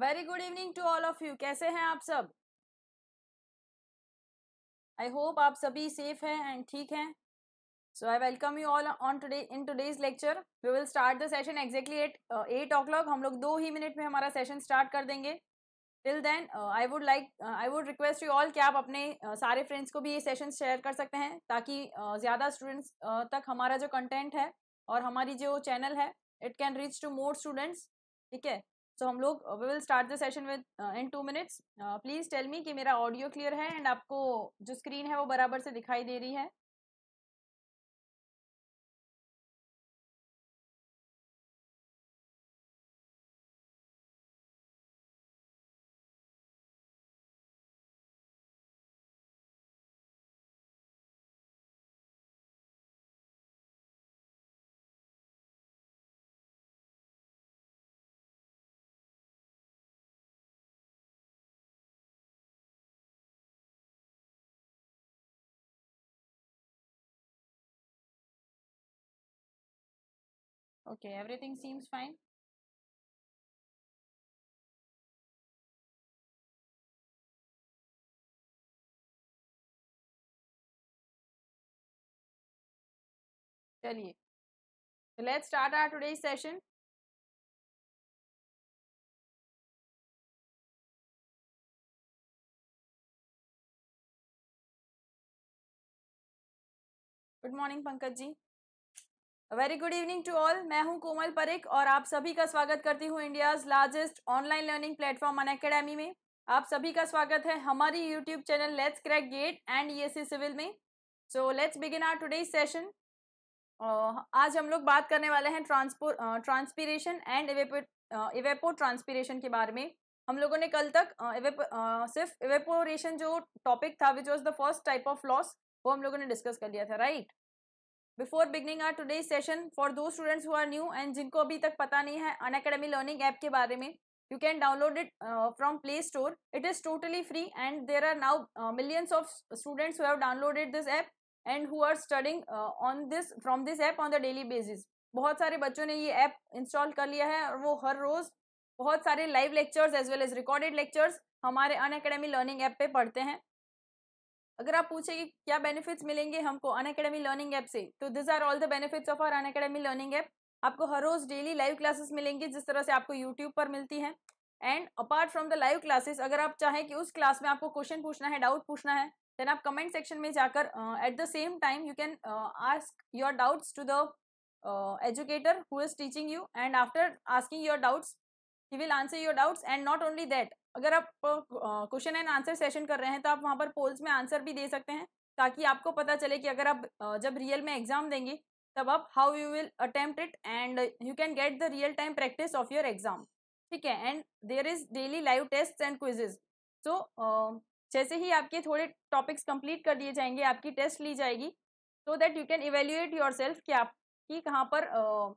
Very good evening to all of you कैसे हैं आप सब आई होप आप सभी सेफ हैं एंड ठीक हैं so I welcome you all on today in today's lecture we will start the session exactly at eight o'clock हम लोग दो ही मिनट में हमारा सेशन स्टार्ट कर देंगे till then I would like I would request you all कि आप अपने uh, सारे फ्रेंड्स को भी ये सेशन शेयर कर सकते हैं ताकि uh, ज़्यादा स्टूडेंट्स uh, तक हमारा जो कंटेंट है और हमारी जो चैनल है it can reach to more students ठीक है सो हम लोग we will start the session within two minutes please tell me कि मेरा ऑडियो क्लियर है एंड आपको जो स्क्रीन है वो बराबर से दिखाई दे रही है Okay, everything seems fine. चलिए तो let's start our today session good morning Pankaj ji very good evening to all मैं हूं कोमल परिक और आप सभी का स्वागत करती हूं India's largest online learning platform Unacademy में आप सभी का स्वागत है हमारी YouTube channel let's crack GATE and C civil में so let's begin our today session आज हम लोग बात करने वाले हैं transport transpiration and evapotranspiration के बारे में हम लोगों ने कल तक uh, uh, सिर्फ इवेपोरेशन जो टॉपिक था which was the first type of loss वो हम लोगों ने डिस्कस कर लिया था right before beginning our today session for those students who are new and जिनको अभी तक पता नहीं है अन अकेडमी लर्निंग ऐप के बारे में you can download it from play store it is totally free and there are now millions of students who've downloaded this app and who are studying on this from this app on the daily basis बहुत सारे बच्चों ने ये app install कर लिया है और वो हर रोज़ बहुत सारे live lectures as well as recorded lectures हमारे अन अकेडमी लर्निंग ऐप पे पढ़ते हैं अगर आप पूछे कि क्या बेनिफिट्स मिलेंगे हमको अन अकेडमी लर्निंग ऐप से तो this are all the benefits of our Unacademy learning app आपको हर रोज डेली लाइव क्लासेस मिलेंगी जिस तरह से आपको यूट्यूब पर मिलती है and apart from the live classes अगर आप चाहें कि उस क्लास में आपको क्वेश्चन पूछना है डाउट पूछना है देन आप कमेंट सेक्शन में जाकर at the same time you can ask your doubts to the educator who is teaching you and after asking your doubts he will answer your doubts and not only that अगर आप question and answer session कर रहे हैं तो आप वहाँ पर poles में आंसर भी दे सकते हैं ताकि आपको पता चले कि अगर आप जब रियल में एग्जाम देंगे तब आप how you will attempt it and you can get the real time practice of your exam ठीक है and there is daily live test and quizzes so जैसे ही आपके थोड़े टॉपिक्स कंप्लीट कर दिए जाएंगे आपकी टेस्ट ली जाएगी so that you can evaluate yourself कि आपकी कहाँ पर uh,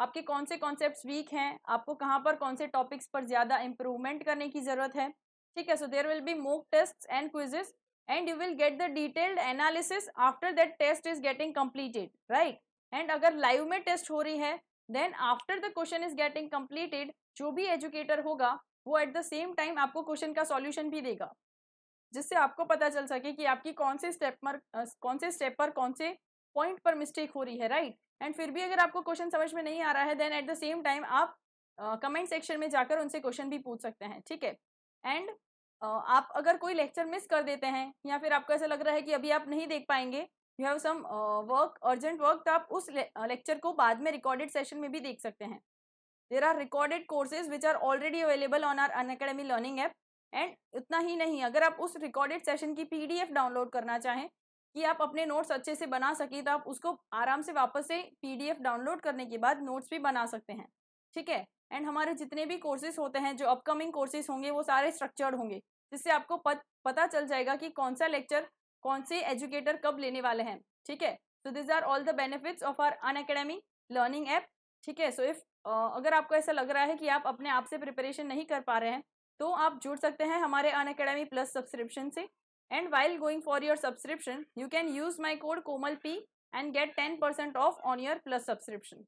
आपके कौन से कॉन्सेप्ट वीक हैं आपको कहाँ पर कौन से टॉपिक्स पर ज़्यादा इम्प्रूवमेंट करने की ज़रूरत है ठीक है so there will be mock test and quizzes and you will get the detailed analysis after that test is getting completed right and अगर लाइव में टेस्ट हो रही है then after the question is getting completed जो भी educator होगा वो at the same time आपको क्वेश्चन का सॉल्यूशन भी देगा जिससे आपको पता चल सके कि आपकी कौन से स्टेप पर कौन से स्टेप पर कौन से पॉइंट पर मिस्टेक हो रही है राइट एंड फिर भी अगर आपको क्वेश्चन समझ में नहीं आ रहा है then at the same time आप कमेंट uh, सेक्शन में जाकर उनसे क्वेश्चन भी पूछ सकते हैं ठीक है एंड uh, आप अगर कोई लेक्चर मिस कर देते हैं या फिर आपको ऐसा लग रहा है कि अभी आप नहीं देख पाएंगे you have some work urgent work तो आप उस लेक्चर को बाद में रिकॉर्डेड सेशन में भी देख सकते हैं there are recorded courses which are already available on our Unacademy learning app and उतना ही नहीं अगर आप उस रिकॉर्डेड सेशन की पीडीएफ डाउनलोड करना चाहें कि आप अपने नोट्स अच्छे से बना सकें तो आप उसको आराम से वापस से पीडीएफ डाउनलोड करने के बाद नोट्स भी बना सकते हैं ठीक है एंड हमारे जितने भी कोर्सेज होते हैं जो अपकमिंग कोर्सेज होंगे वो सारे स्ट्रक्चर्ड होंगे जिससे आपको पत, पता चल जाएगा कि कौन सा लेक्चर कौन से एजुकेटर कब लेने वाले हैं ठीक है so these are all the benefits of our Unacademy learning app ठीक है सो इफ अगर आपको ऐसा लग रहा है कि आप अपने आप से प्रिपरेशन नहीं कर पा रहे हैं तो आप जुड़ सकते हैं हमारे अन अकेडमी प्लस सब्सक्रिप्शन से And while going for your subscription, you can use my code COMALP and get 10% off on your plus subscription.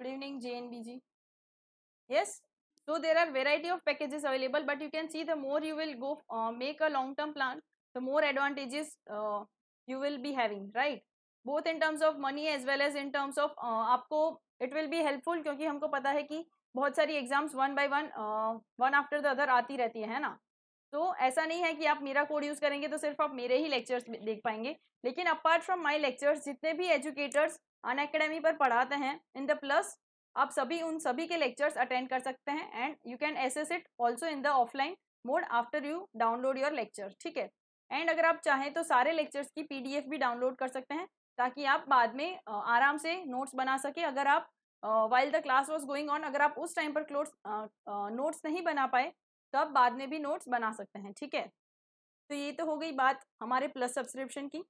Good evening JNBG. Yes, so there are variety of packages available but you can see the more you will go uh, make a long term plan, the more advantages uh, you will be having, right? Both in terms of money as well as in terms of uh, आपको it will be helpful because हमको पता है कि बहुत सारी exams one by one one after the other आती रहती है ना तो ऐसा नहीं है कि आप मेरा कोड यूज़ करेंगे तो सिर्फ आप मेरे ही लेक्चर्स देख पाएंगे लेकिन अपार्ट फ्रॉम माई लेक्चर्स जितने भी एजुकेटर्स अन अकेडमी पर पढ़ाते हैं इन द प्लस आप सभी उन सभी के लेक्चर्स अटेंड कर सकते हैं and you can access it also in the offline mode after you download your lecture ठीक है एंड अगर आप चाहें तो सारे लेक्चर्स की एफ भी डाउनलोड कर सकते हैं ताकि आप बाद में आराम से नोट्स बना सके अगर आप while the class was going on अगर आप उस टाइम पर क्लोट्स नोट्स नहीं बना पाए तो आप बाद में भी नोट्स बना सकते हैं ठीक है तो ये तो हो गई बात हमारे प्लस सब्सक्रिप्शन की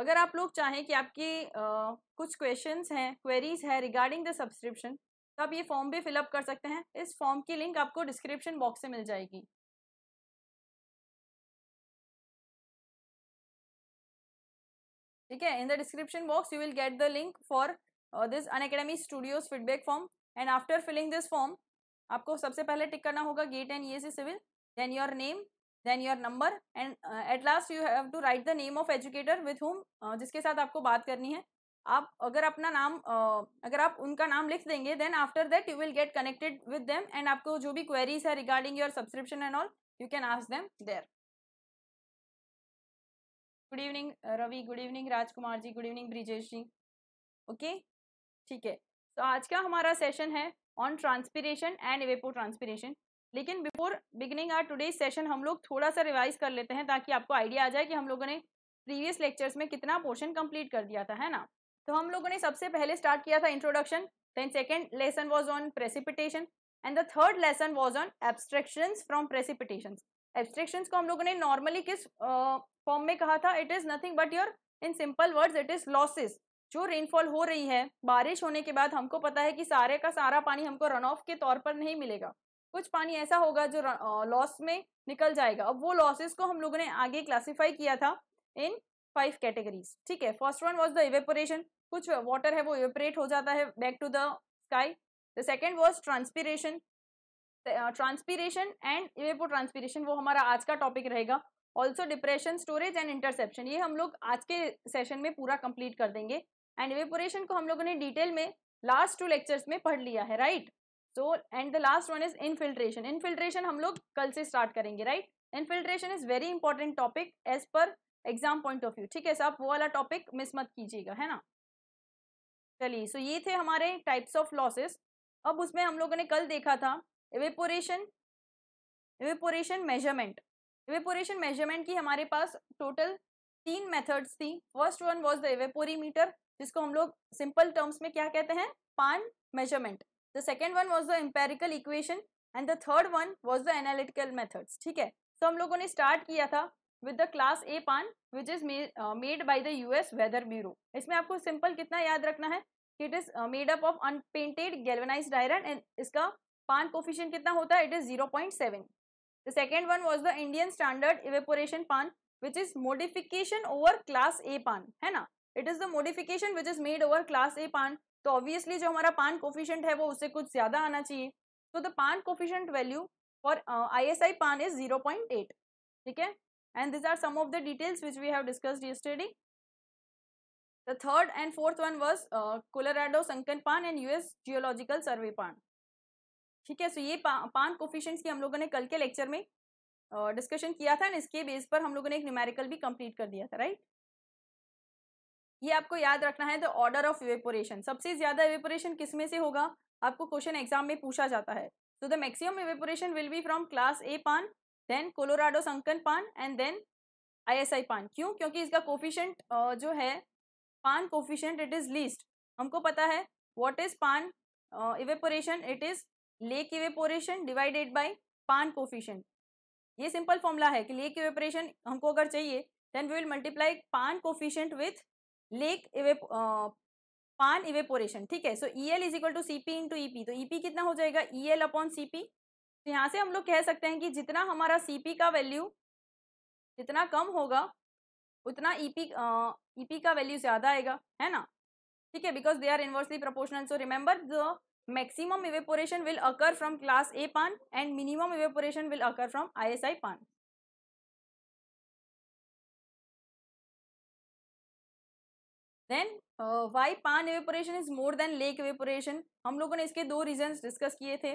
अगर आप लोग चाहें कि आपके कुछ क्वेश्चन हैं क्वेरीज है रिगार्डिंग द सब्सक्रिप्शन तो आप ये फॉर्म भी फिलअप कर सकते हैं इस फॉर्म की लिंक आपको डिस्क्रिप्शन बॉक्स से मिल जाएगी ठीक है in the description box you will get the link for uh, this Unacademy studios feedback form and after filling this form आपको सबसे पहले टिक करना होगा GATE and E civil then your name then your number and at last you have to write the name of educator with whom जिसके साथ आपको बात करनी है आप अगर अपना नाम uh, अगर आप उनका नाम लिख देंगे then after that you will get connected with them and आपको जो भी क्वेरीज है regarding your subscription and all you can ask them there good evening Ravi good evening Rajkumar ji good evening Brijesh ji okay ठीक है तो आज का हमारा सेशन है on transpiration and evapotranspiration लेकिन before beginning our today session हम लोग थोड़ा सा रिवाइज कर लेते हैं ताकि आपको आइडिया आ जाए कि हम लोगों ने प्रीवियस लेक्चर्स में कितना पोर्शन कंप्लीट कर दिया था है ना तो हम लोगों ने सबसे पहले स्टार्ट किया था introduction then second lesson was on precipitation and the third lesson was on abstraction from precipitation abstraction को हम लोगों ने नॉर्मली किस फॉर्म uh, में कहा था it is nothing but your in simple words it is losses जो rainfall हो रही है बारिश होने के बाद हमको पता है कि सारे का सारा पानी हमको रन ऑफ के तौर पर नहीं मिलेगा कुछ पानी ऐसा होगा जो लॉस में निकल जाएगा अब वो लॉसेस को हम लोगों ने आगे क्लासिफाई किया था इन फाइव कैटेगरीज ठीक है first one was the evaporation कुछ वाटर है वो इवेपोरेट हो जाता है back to the sky the second was transpiration transpiration and evapotranspiration वो हमारा आज का टॉपिक रहेगा also depression storage and interception ये हम लोग आज के सेशन में पूरा कंप्लीट कर देंगे एंड इवेपोरेशन को हम लोगों ने डिटेल में लास्ट टू लेक्चर्स में पढ़ लिया है right so and the last one is infiltration infiltration हम लोग कल से स्टार्ट करेंगे right infiltration is very important topic as पर एग्जाम पॉइंट ऑफ व्यू ठीक है सर वो वाला टॉपिक मिस मत कीजिएगा है ना चलिए सो so ये थे हमारे टाइप्स ऑफ लॉसेस अब उसमें हम लोगों ने कल देखा था evaporation evaporation measurement evaporation measurement की हमारे पास टोटल तीन मेथड्स थी first one was the evaporimeter जिसको हम लोग सिंपल टर्म्स में क्या कहते हैं pan measurement the second one was the empirical equation and the third one was the analytical methods ठीक है तो हम लोगों ने स्टार्ट किया था with the class A pan which is made by the US weather bureau इसमें आपको सिंपल कितना याद रखना है it is made up of unpainted galvanize iron and इसका पान कोफिशियंट कितना होता है it is zero point seven the second one was the Indian standard evaporation pan which is modification over class A pan है ना it is the modification which is made over class A pan तो obviously जो हमारा पान coefficient है वो उससे कुछ ज्यादा आना चाहिए तो the pan coefficient value for I S I pan is zero point eight ठीक है and this are some of the details which we have discussed yesterday the third and fourth one was Colorado sunken pan and US geological survey pan ठीक है सो so ये पा, पान coefficients की हम लोगों ने कल के लेक्चर में डिस्कशन uh, किया था एंड इसके बेस पर हम लोगों ने एक न्यूमेरिकल भी कंप्लीट कर दिया था राइट ये आपको याद रखना है द ऑर्डर ऑफ इवेपोरेशन सबसे ज्यादा इवेपोरेशन किसमें से होगा आपको क्वेश्चन एग्जाम में पूछा जाता है so the maximum evaporation will be from class A pan then Colorado sunken pan and then आई पान क्यों क्योंकि इसका कोफिशेंट जो है पान कोफिशेंट इट इज लीस्ट हमको पता है what is pan evaporation it is lake evaporation divided by pan coefficient ये सिंपल फॉर्मूला है कि लेक इवेपोरेशन हमको अगर चाहिए then we will multiply pan coefficient with lake evap pan evaporation ठीक है so E L is equal to C P into P तो E e P कितना हो जाएगा E L upon C P तो यहाँ से हम लोग कह सकते हैं कि जितना हमारा सी पी का वैल्यू जितना कम होगा उतना ई पी ई पी का वैल्यू ज़्यादा आएगा है ना ठीक है because they are inversely proportional so remember the maximum evaporation will occur from class A pan and minimum evaporation will occur from I S I pan then why pan evaporation is more than lake evaporation हम लोगों ने इसके दो reason discuss किए थे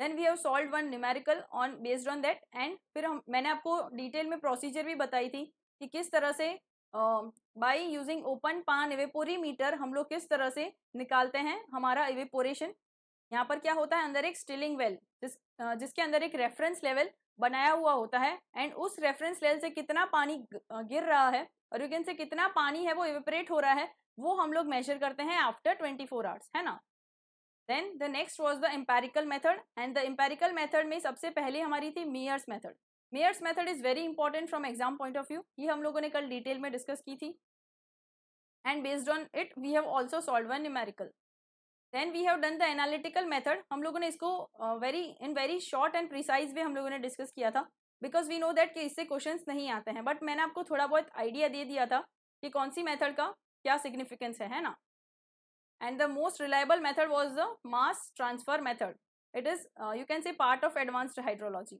then we have solve one numerical on based on that and फिर हम मैंने आपको डिटेल में प्रोसीजर भी बताई थी कि किस तरह से बाई यूजिंग ओपन पान एवेपोरी मीटर हम लोग किस तरह से निकालते हैं हमारा एवेपोरेशन यहाँ पर क्या होता है अंदर एक स्टिलिंग वेल जिस जिसके अंदर एक रेफरेंस लेवल बनाया हुआ होता है एंड उस रेफरेंस लेवल से कितना पानी गिर रहा है और यू कैन से कितना पानी है वो इवेपरेट हो रहा है वो हम लोग मेजर करते हैं आफ्टर ट्वेंटी फोर आवर्स है ना then the next was the empirical method and the empirical method में सबसे पहले हमारी थी Meyer's method Meyer's method is very important from exam point of view ये हम लोगों ने कल डिटेल में डिस्कस की थी and based on it we have also solve one numerical then we have done the analytical method हम लोगों ने इसको very in very short and precise way हम लोगों ने डिस्कस किया था बिकॉज वी नो दैट कि इससे क्वेश्चन नहीं आते हैं बट मैंने आपको थोड़ा बहुत आइडिया दे दिया था कि कौन सी मेथड का क्या सिग्निफिकेंस है है ना and the most reliable method was the mass transfer method it is you can say part of advanced hydrology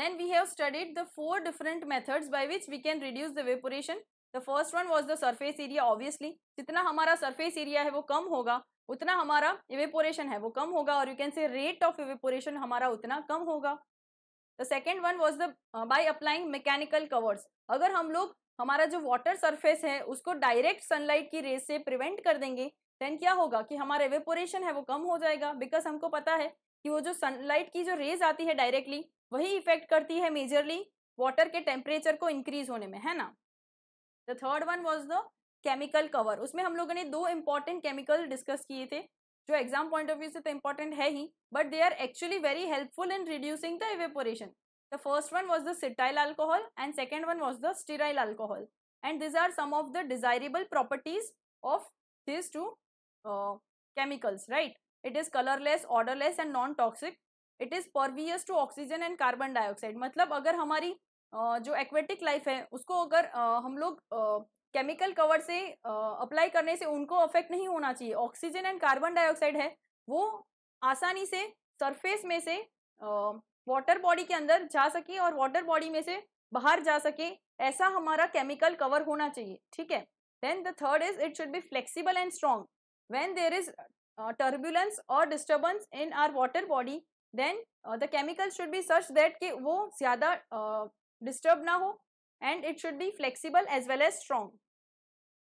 then we have studied the four different methods by which we can reduce the evaporation the first one was the surface area obviously जितना हमारा surface area है वो कम होगा उतना हमारा evaporation है वो कम होगा और you can say rate of evaporation हमारा उतना कम होगा the second one was the by applying mechanical covers अगर हम लोग हमारा जो वाटर सरफेस है उसको डायरेक्ट सनलाइट की रेस से प्रिवेंट कर देंगे देन क्या होगा कि हमारा इवेपोरेशन है वो कम हो जाएगा बिकॉज हमको पता है कि वो जो सनलाइट की जो रेज आती है डायरेक्टली वही इफेक्ट करती है मेजरली वाटर के टेम्परेचर को इंक्रीज होने में है ना the third one was the chemical cover उसमें हम लोगों ने दो इम्पॉर्टेंट केमिकल डिस्कस किए थे जो एग्जाम पॉइंट ऑफ व्यू से तो इम्पॉर्टेंट है ही but they are actually very helpful in reducing the evaporation the first one was the cetyl alcohol and second one was the stearyl alcohol and these are some of the desirable properties of this two chemicals right it is colourless odourless and non toxic it is pervious to oxygen and carbon dioxide मतलब अगर हमारी जो aquatic life है उसको अगर हम लोग chemical cover से अप्लाई करने से उनको अफेक्ट नहीं होना चाहिए ऑक्सीजन एंड कार्बन डाइऑक्साइड है वो आसानी से सरफेस में से वाटर बॉडी के अंदर जा सके और वाटर बॉडी में से बाहर जा सके ऐसा हमारा केमिकल कवर होना चाहिए ठीक है then the third is it should be flexible and strong when there is turbulence और disturbance in our water body then the chemical should be सर्च दैट कि वो ज़्यादा डिस्टर्ब ना हो and it should be flexible as well as strong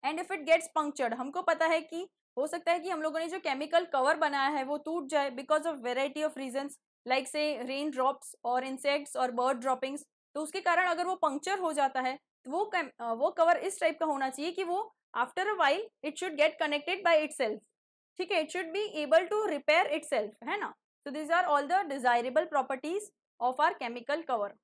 and if it gets punctured हमको पता है कि हो सकता है कि हम लोगों ने जो केमिकल कवर बनाया है वो टूट जाए because of variety of reason like say rain drops और इंसेक्ट्स और बर्ड ड्रॉपिंग्स तो उसके कारण अगर वो पंक्चर हो जाता है तो वो वो कवर इस टाइप का होना चाहिए कि वो after a while it should get connected by it ठीक है it should be able to repair it है ना so these are all the desirable properties of our chemical cover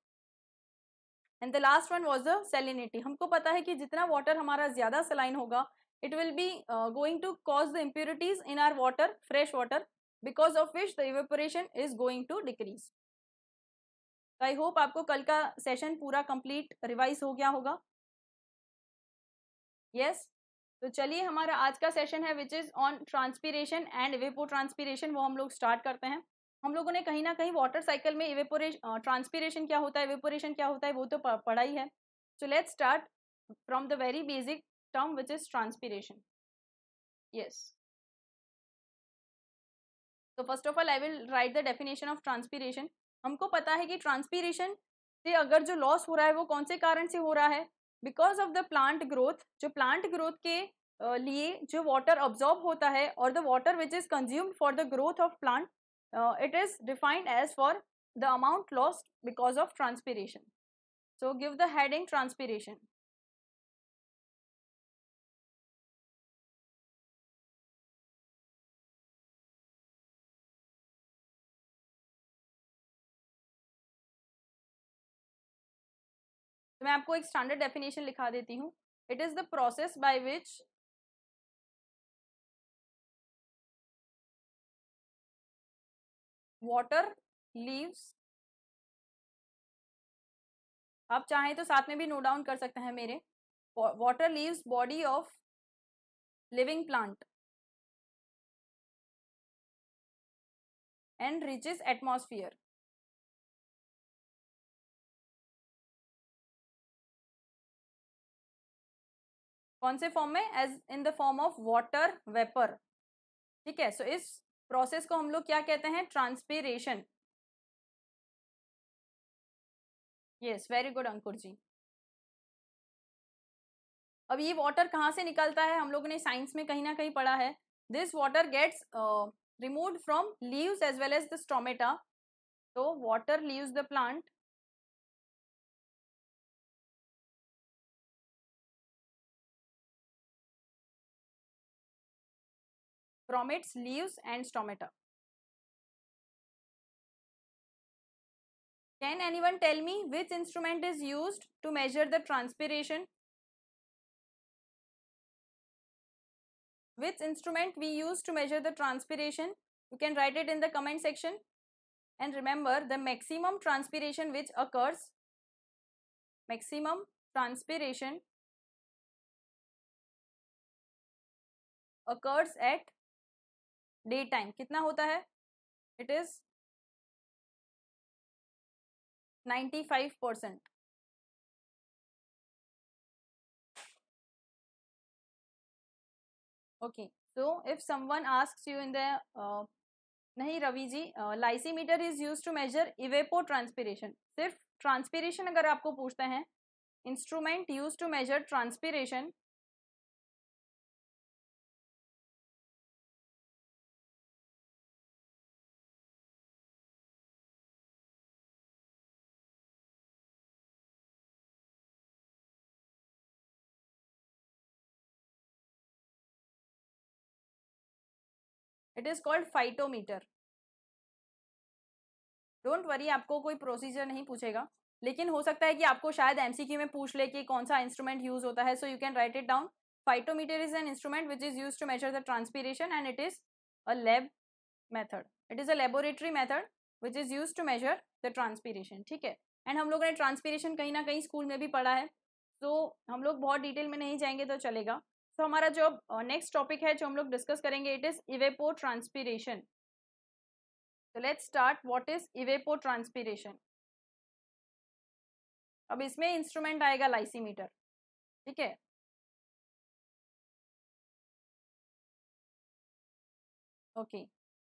and the last one was the salinity हमको पता है कि जितना water हमारा ज्यादा सेलाइन होगा it will be going to cause the impurities in our water fresh water because of which the evaporation is going to decrease decrease. So आपको कल का सेशन पूरा कंप्लीट रिवाइज हो गया होगा यस yes? तो चलिए हमारा आज का सेशन है which is on transpiration and evapotranspiration वो हम लोग स्टार्ट करते हैं हम लोगों ने कहीं ना कहीं वाटर साइकिल में इवेपोरेशन ट्रांसपीरेशन क्या होता है इवेपोरेशन क्या होता है वो तो पढ़ा ही है so let start from the very basic term which is transpiration yes तो first of all I will write the definition of transpiration हमको पता है कि ट्रांसपीरेशन से अगर जो लॉस हो रहा है वो कौन से कारण से हो रहा है because of the plant growth जो प्लांट ग्रोथ के लिए जो वाटर ऑब्जॉर्ब होता है और the water which is consumed for the growth of plant uh, it is defined as for the amount lost because of transpiration. So give the heading transpiration. मैं आपको एक standard definition लिखा देती हूँ it is the process by which water leaves आप चाहें तो साथ में भी नोट डाउन कर सकते हैं मेरे water leaves body of living plant and reaches atmosphere कौन से फॉर्म में as in the form of water vapour ठीक है सो इस प्रोसेस को हम लोग क्या कहते हैं transpiration yes very good Ankur ji अब ये वाटर कहाँ से निकलता है हम लोगों ने साइंस में कहीं ना कहीं पढ़ा है this water gets remove from leaves as well as the stomata तो water leaves the plant from its leaves and stomata. Can anyone tell me which instrument is used to measure the transpiration? Which instrument we use to measure the transpiration? You can write it in the comment section. And remember the maximum transpiration which occurs, maximum transpiration occurs at day time कितना होता है it is 95 percent okay so if someone asks you in the नहीं Ravi ji lysimeter is use to measure evapotranspiration सिर्फ transpiration अगर आपको पूछते हैं instrument use to measure transpiration it is called phytometer don't worry आपको कोई प्रोसीजर नहीं पूछेगा लेकिन हो सकता है कि आपको शायद एमसीक्यू में पूछ ले कि कौन सा इंस्ट्रूमेंट यूज होता है so you can write it down phytometer is an instrument which is use to measure the transpiration and it is a lab method it is a laboratory method which is use to measure the transpiration ठीक है and हम लोगों ने transpiration कहीं ना कहीं school में भी पढ़ा है तो हम लोग बहुत डिटेल में नहीं जाएंगे तो चलेगा सो so, हमारा जो नेक्स्ट टॉपिक है जो हम लोग डिस्कस करेंगे इट इज इवेपो ट्रांसपीरेशन तो let's start what is evapotranspiration अब इसमें इंस्ट्रूमेंट आएगा लाइसीमीटर ठीक है ओके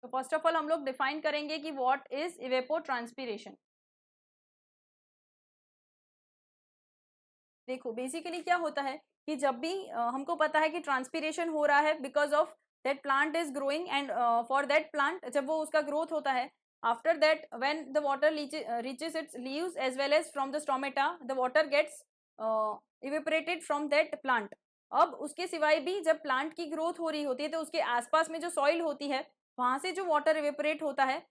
तो फर्स्ट ऑफ ऑल हम लोग डिफाइन करेंगे कि व्हाट इज इवेपो ट्रांसपीरेशन देखो बेसिकली क्या होता है कि जब भी हमको पता है कि ट्रांसपीरेशन हो रहा है because of that plant is growing and for that plant जब वो उसका ग्रोथ होता है after that when the water reaches its leaves as well as from the stomata the water gets evaporated from that plant अब उसके सिवाय भी जब प्लांट की ग्रोथ हो रही होती है तो उसके आसपास में जो सॉइल होती है वहां से जो वाटर इवेपरेट होता है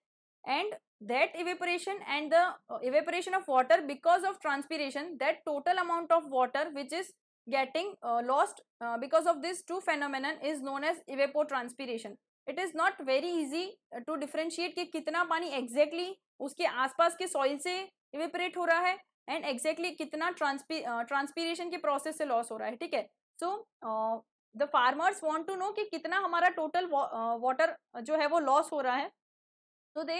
and that evaporation and the evaporation of water because of transpiration that total amount of water which is getting uh, lost uh, because of this two phenomenon is known as evapotranspiration. It is not very easy to differentiate ki kitna pani exactly uske aas pass ke soil se evaporate ho raha hai and exactly kitna कितना ट्रांसपी transpiration के process से loss हो रहा है ठीक है so the farmers want to know कि कितना हमारा टोटल वाटर जो है वो लॉस हो रहा है तो दे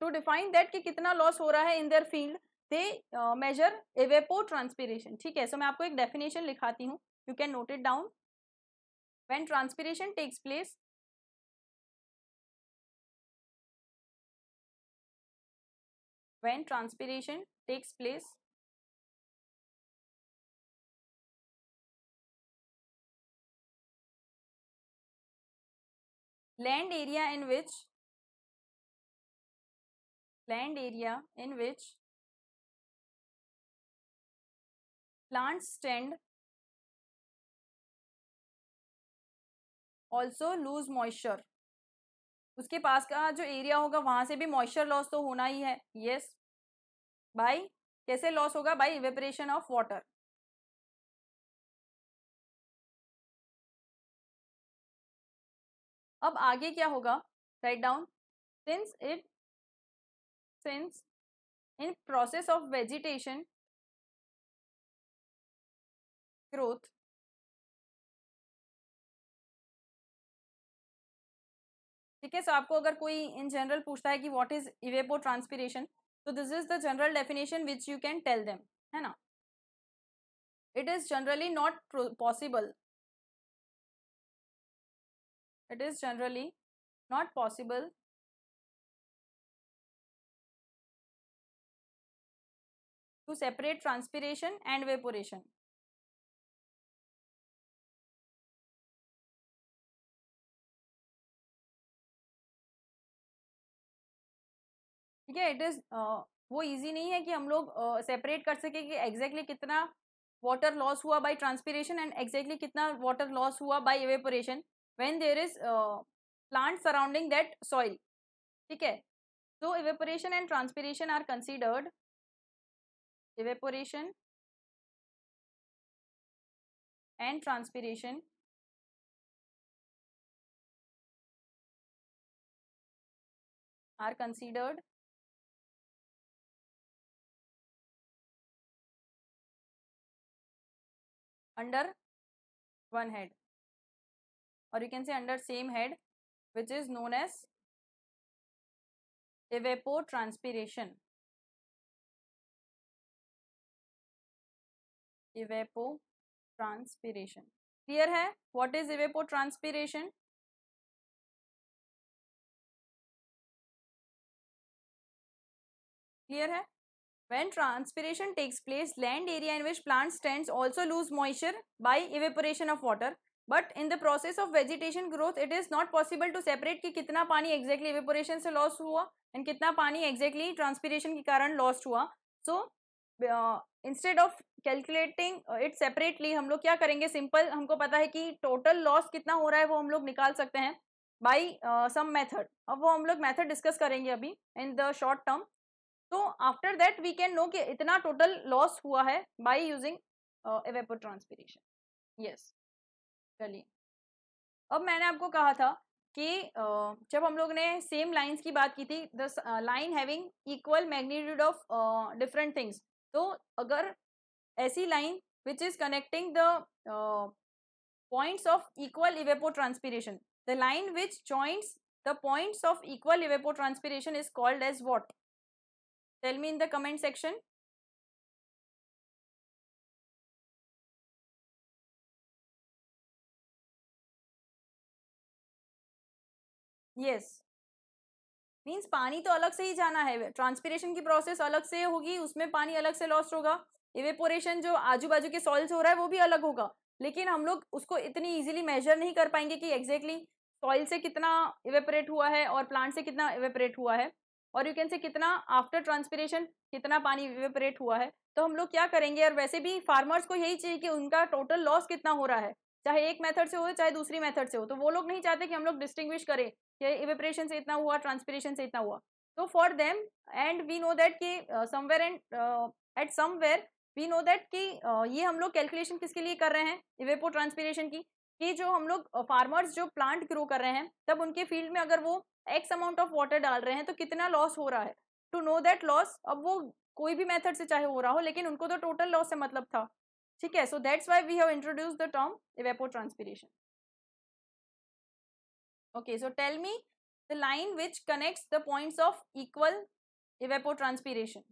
टू डिफाइन दैट कि कितना लॉस हो रहा है in their field they measure evapotranspiration ठीक है सो so, मैं आपको एक डेफिनेशन लिखाती हूँ you can note it down when transpiration takes place when transpiration takes place land area in which land area in which plants stand also lose moisture उसके पास का जो एरिया होगा वहां से भी मॉइस्चर लॉस तो होना ही है यस yes. बाई कैसे लॉस होगा बाई इवेपरेशन ऑफ वाटर अब आगे क्या होगा write down since it since in process of vegetation growth ठीक है सो आपको अगर कोई इन जनरल पूछता है कि व्हाट इज इवेपो ट्रांसपीरेशन तो this is the general definition which you can tell them है ना it is generally not possible it is generally not possible to separate transpiration and evaporation ठीक है it is वो easy नहीं है कि हम लोग सेपरेट uh, कर सके कि एग्जैक्टली exactly कितना वाटर लॉस हुआ बाय ट्रांसपीरेशन एंड एग्जैक्टली कितना वाटर लॉस हुआ by evaporation when there is plant surrounding that soil ठीक है so evaporation and transpiration are considered evaporation and transpiration are considered under one head or you can say under same head which is known as evapotranspiration evapotranspiration clear hai what is evapotranspiration clear है When transpiration takes place, land area in which plant stands also lose moisture by evaporation of water. But in the process of vegetation growth it is not possible to separate कि कितना पानी exactly exactly evaporation से loss हुआ and कितना पानी exactly exactly transpiration के कारण lost हुआ so instead of calculating it separately हम लोग क्या करेंगे सिंपल हमको पता है कि टोटल लॉस कितना हो रहा है वो हम लोग निकाल सकते हैं बाई सम मेथड अब वो हम लोग मेथड डिस्कस करेंगे अभी इन द शॉर्ट टर्म तो after that we can know कि इतना टोटल लॉस हुआ है by using evapotranspiration yes चलिए अब मैंने आपको कहा था कि uh, जब हम लोग ने सेम लाइंस की बात की थी the line having equal magnitude of different things तो अगर ऐसी line which is connecting the points of equal evapotranspiration the line which which the points of equal evapotranspiration is called as what tell me in the comment section yes means पानी तो अलग से ही जाना है transpiration की process अलग से होगी उसमें पानी अलग से लॉस्ट होगा इवेपोरेशन जो आजू बाजू के सॉइल से हो रहा है वो भी अलग होगा लेकिन हम लोग उसको इतनी इजीली मेजर नहीं कर पाएंगे कि एग्जैक्टली exactly सॉइल से कितना इवेपरेट हुआ है और प्लांट से कितना इवेपरेट हुआ है और यू कैन से कितना आफ्टर ट्रांसपीरेशन कितना पानी विवेपरेट हुआ है तो हम लोग क्या करेंगे और वैसे भी फार्मर्स को यही चाहिए कि उनका टोटल लॉस कितना हो रहा है चाहे एक मेथड से हो चाहे दूसरी मेथड से हो तो वो लोग नहीं चाहते कि हम लोग डिस्टिंग्विश करें कि इवेपरेशन से इतना हुआ ट्रांसपीरेशन से इतना हुआ तो for them and we know that कि somewhere and at somewhere we know that कि uh, ये हम लोग कैलकुलेशन किसके लिए कर रहे हैं इवेपो ट्रांसपीरेशन की कि जो हम लोग फार्मर्स जो प्लांट ग्रो कर रहे हैं तब उनके फील्ड में अगर वो एक्स अमाउंट ऑफ वाटर डाल रहे हैं तो कितना लॉस हो रहा है टू नो दैट लॉस अब वो कोई भी मेथड से चाहे हो रहा हो लेकिन उनको तो टोटल लॉस से मतलब था ठीक है so that's why we have introduce the term transpiration okay so tell me the line which connects the points of equal transpiration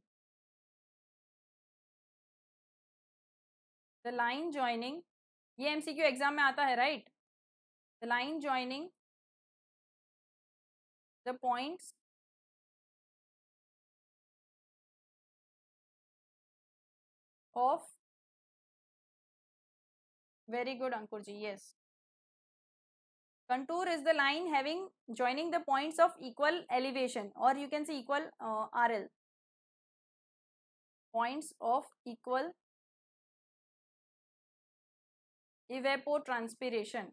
the line joining ये एमसीक्यू एग्जाम में आता है right the line joining the points of very good Ankur ji yes contour is the line having joining the points of equal elevation और you can see equal R L points of equal evapotranspiration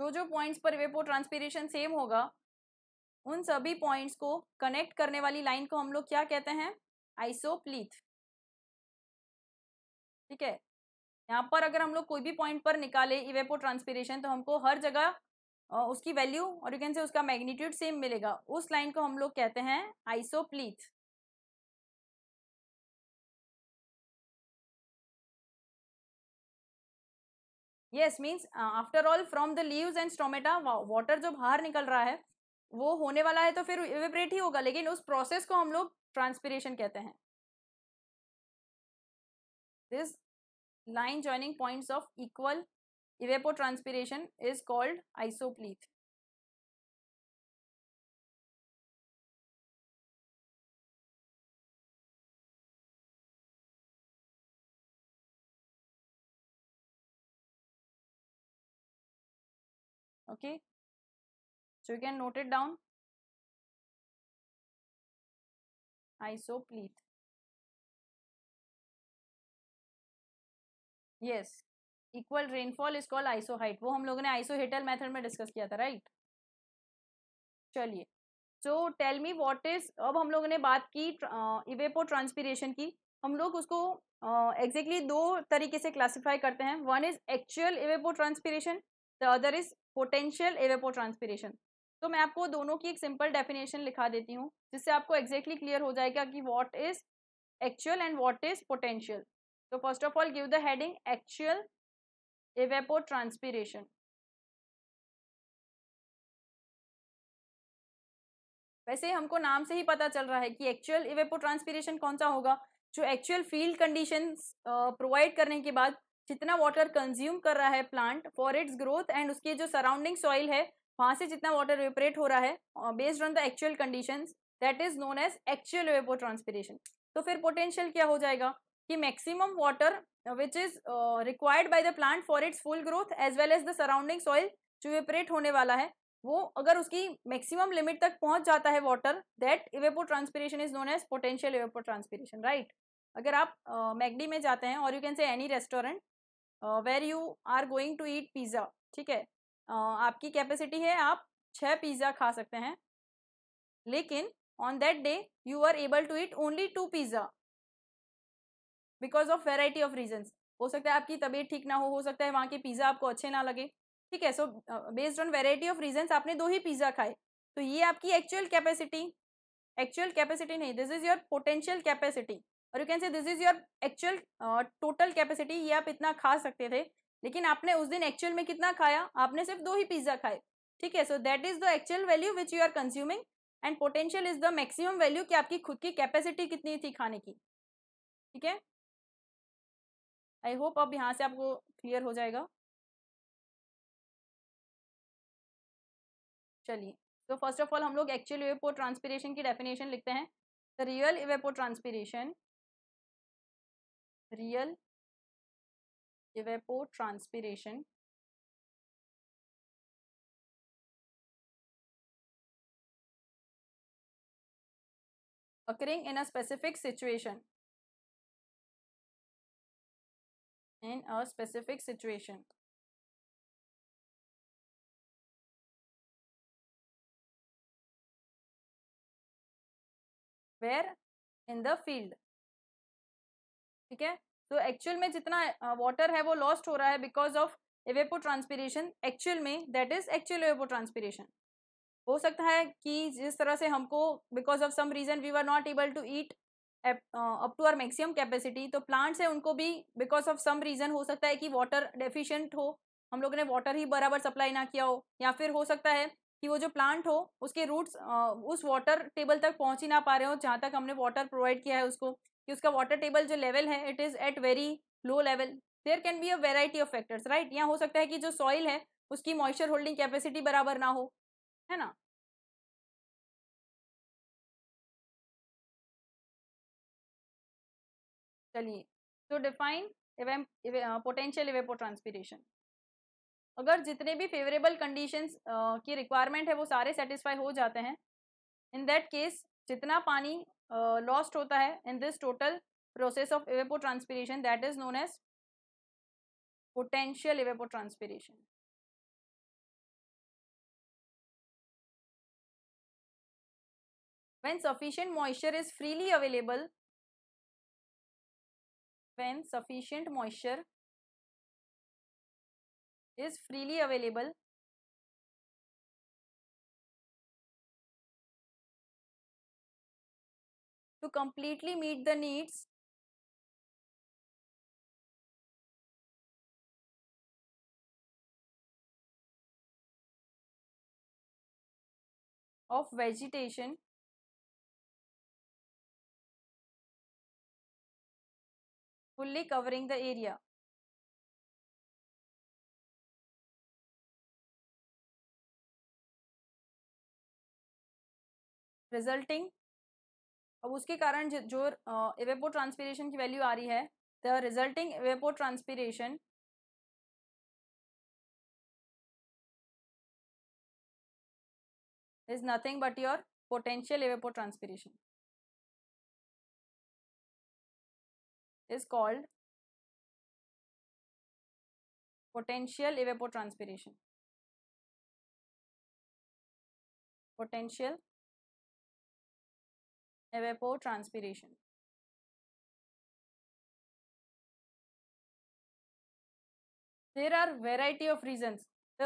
जो जो points पर इवेपोट्रांसपीरेशन same होगा उन सभी points को connect करने वाली लाइन को हम लोग क्या कहते हैं आइसोप्लीथ ठीक है यहाँ पर अगर हम लोग कोई भी पॉइंट पर निकाले इवेपो ट्रांसपीरेशन तो हमको हर जगह उसकी वैल्यू और यू कैन से उसका मैग्नीट्यूड सेम मिलेगा उस लाइन को हम लोग कहते हैं isopleth yes means after all from the leaves and stomata water जो बाहर निकल रहा है वो होने वाला है तो फिर इवेपरेट ही होगा लेकिन उस प्रोसेस को हम लोग ट्रांसपीरेशन कहते हैं this line points of equal evapotranspiration is called isopleth okay so you can note it down isoplete yes equal rainfall is called iso wo hum हम ne ने आइसो हिटल मेथड में discuss किया था right चलिए so tell me what is अब हम लोगों ने बात की इवेपो ट्रांसपीरेशन की हम लोग उसको एग्जैक्टली uh, exactly दो तरीके से क्लासिफाई करते हैं one is actual evapotranspiration the other is potential evapotranspiration तो मैं आपको दोनों की एक सिंपल डेफिनेशन लिखा देती हूँ जिससे आपको एक्जैक्टली exactly क्लियर हो जाएगा कि what is actual and what is potential तो first of all give the heading actual evapotranspiration वैसे हमको नाम से ही पता चल रहा है कि एक्चुअल इवेपो ट्रांसपीरेशन कौन सा होगा जो एक्चुअल फील्ड कंडीशंस प्रोवाइड करने के बाद जितना वाटर कंज्यूम कर रहा है plant for its growth and उसके जो सराउंडिंग सॉइल है वहां से जितना वाटर वेपरेट हो रहा है based on the actual condition that is known as actual evapotranspiration तो फिर पोटेंशियल क्या हो जाएगा कि maximum water which is required by the plant for its full growth as well as the surrounding soil जो evaporate होने वाला है वो अगर उसकी मैक्सिमम लिमिट तक पहुंच जाता है water that evapotranspiration is known as potential evapotranspiration right अगर आप uh, मैगडी uh, में जाते हैं और you can say any restaurant where you are going to eat pizza ठीक है uh, आपकी कैपेसिटी है आप छः पिज़्ज़ा खा सकते हैं लेकिन on that day you are able to eat only two pizza because of variety of reasons हो सकता है आपकी तबीयत ठीक ना हो हो सकता है वहाँ के पिज़्ज़ा आपको अच्छे ना लगे ठीक है so based on variety of reasons आपने दो ही पिज़्ज़ा खाए तो ये आपकी एक्चुअल कैपेसिटी एक्चुअल कैपेसिटी नहीं this is your potential capacity और you can say this is your actual total capacity ये आप इतना खा सकते थे लेकिन आपने उस दिन एक्चुअल में कितना खाया आपने सिर्फ दो ही पिज्जा खाए ठीक है so that is the actual value which you are consuming and potential is the maximum value कि आपकी खुद की कैपेसिटी कितनी थी खाने की ठीक है आई होप अब यहाँ से आपको क्लियर हो जाएगा चलिए तो फर्स्ट ऑफ ऑल हम लोग एक्चुअल ट्रांसपीरेशन की डेफिनेशन लिखते हैं the real transpiration real evapotranspiration occurring in a specific situation in a specific situation where in the field ठीक है तो एक्चुअल में जितना वाटर है वो लॉस्ट हो रहा है because of evapotranspiration actual में that is actual evapotranspiration हो सकता है कि जिस तरह से हमको because of some reason we are not able to eat up to our maximum capacity तो प्लांट्स है उनको भी बिकॉज ऑफ सम रीजन हो सकता है कि वाटर डेफिशिएंट हो हम लोगों ने वाटर ही बराबर सप्लाई ना किया हो या फिर हो सकता है कि वो जो प्लांट हो उसके रूट्स उस वाटर टेबल तक पहुंच ही ना पा रहे हो जहाँ तक हमने वाटर प्रोवाइड किया है उसको कि उसका वाटर टेबल जो लेवल है it is at very low level there can be a variety of factors right यहाँ हो सकता है कि जो सॉइल है उसकी मॉइस्चर होल्डिंग कैपेसिटी बराबर ना हो है ना चलिए तो डिफाइन पोटेंशियल इवेपो ट्रांसपीरेशन अगर जितने भी फेवरेबल कंडीशंस uh, की रिक्वायरमेंट है वो सारे सेटिस्फाई हो जाते हैं इन दैट केस जितना पानी लॉस्ट uh, होता है in this total process of evapotranspiration that is known as potential evapotranspiration when sufficient moisture is freely available when sufficient moisture is freely available to completely meet the needs of vegetation fully covering the area. resulting अब उसके कारण जो इवेपो transpiration की value आ रही है the resulting evapotranspiration is nothing but your potential evapotranspiration is called potential evapotranspiration potential evapotranspiration there are variety of reasons तो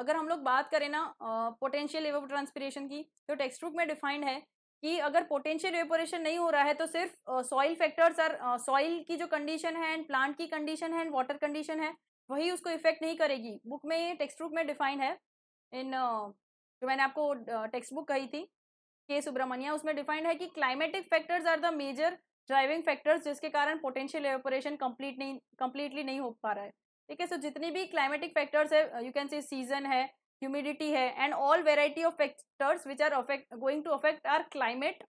अगर हम लोग बात करें ना पोटेंशियल ट्रांसपीरेशन की तो टेक्स्ट बुक में डिफाइंड है कि अगर पोटेंशियल एवोपरेशन नहीं हो रहा है तो सिर्फ सॉइल फैक्टर्स आर सॉइल की जो कंडीशन है एंड प्लांट की कंडीशन है एंड वाटर कंडीशन है वही उसको इफेक्ट नहीं करेगी बुक में ये टेक्स्ट बुक में डिफाइंड है इन uh, जो मैंने आपको टेक्स्ट बुक कही थी के सुब्रमण्यम उसमें डिफाइंड है कि climatic factors are the major driving factors जिसके कारण पोटेंशियल एवोपोरेशन कंप्लीट नहीं कंप्लीटली नहीं हो पा रहा है ठीक है सो जितनी भी क्लाइमेटिक फैक्टर्स है यू कैन सी सीजन है ह्यूमिडिटी है and all variety of factors which are going to affect our climate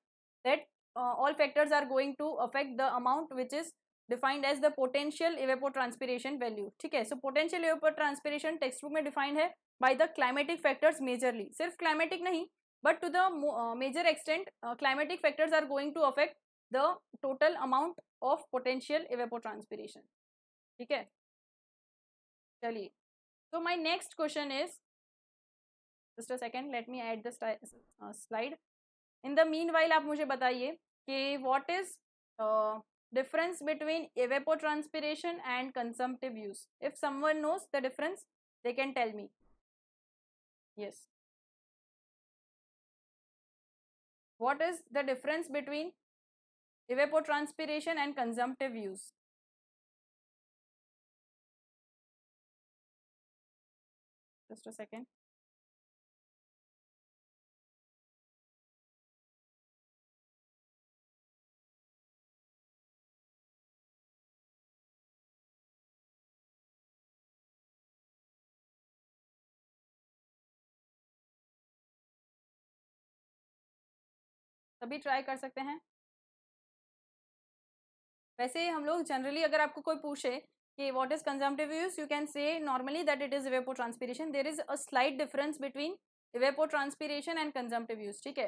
that all factors are going to affect the amount which is defined as the potential potential transpiration value ठीक है so potential transpiration textbook में defined है by the climatic factors majorly सिर्फ climatic नहीं But to the uh, major extent, uh, climatic factors are going to affect the total amount of potential evapotranspiration. Okay. So, my next question is, just a second, let me add this uh, slide. In the meanwhile, aap mujhe bataye, ke what is difference between evapotranspiration and consumptive use? If someone knows the difference, they can tell me. Yes. What is the difference between evapotranspiration and consumptive use? Just a second. तभी try कर सकते हैं वैसे हम लोग generally अगर आपको कोई पूछे कि what is consumptive use you can say normally that it is evapotranspiration there is a slight difference between evapotranspiration and consumptive use ठीक है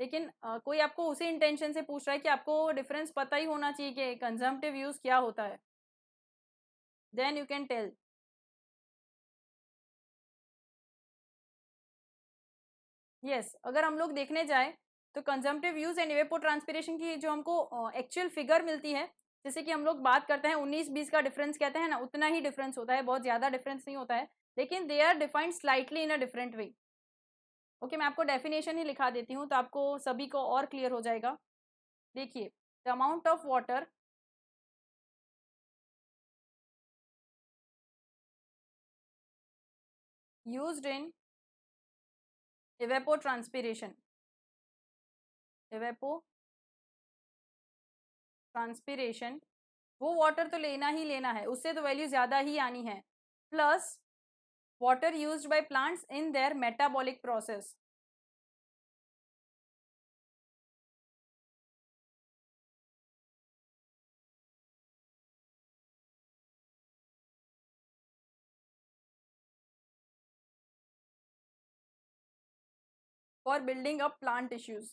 लेकिन आ, कोई आपको उसी इंटेंशन से पूछ रहा है कि आपको डिफरेंस पता ही होना चाहिए कि कंजम्पटिव यूज क्या होता है then you can tell yes अगर हम लोग देखने जाए तो कंजम्पटिव यूज एंड ट्रांसपीरेशन की जो हमको एक्चुअल फिगर मिलती है जैसे कि हम लोग बात करते हैं उन्नीस बीस का डिफरेंस कहते हैं ना उतना ही डिफरेंस होता है बहुत ज़्यादा डिफरेंस नहीं होता है लेकिन they are defined slightly in a different way okay मैं आपको डेफिनेशन ही लिखा देती हूँ तो आपको सभी को और क्लियर हो जाएगा देखिए the amount of water in evapotranspiration transpiration वो वाटर तो लेना ही लेना है उससे तो वैल्यू ज़्यादा ही आनी है plus water use by plants in their metabolic process for building up plant issues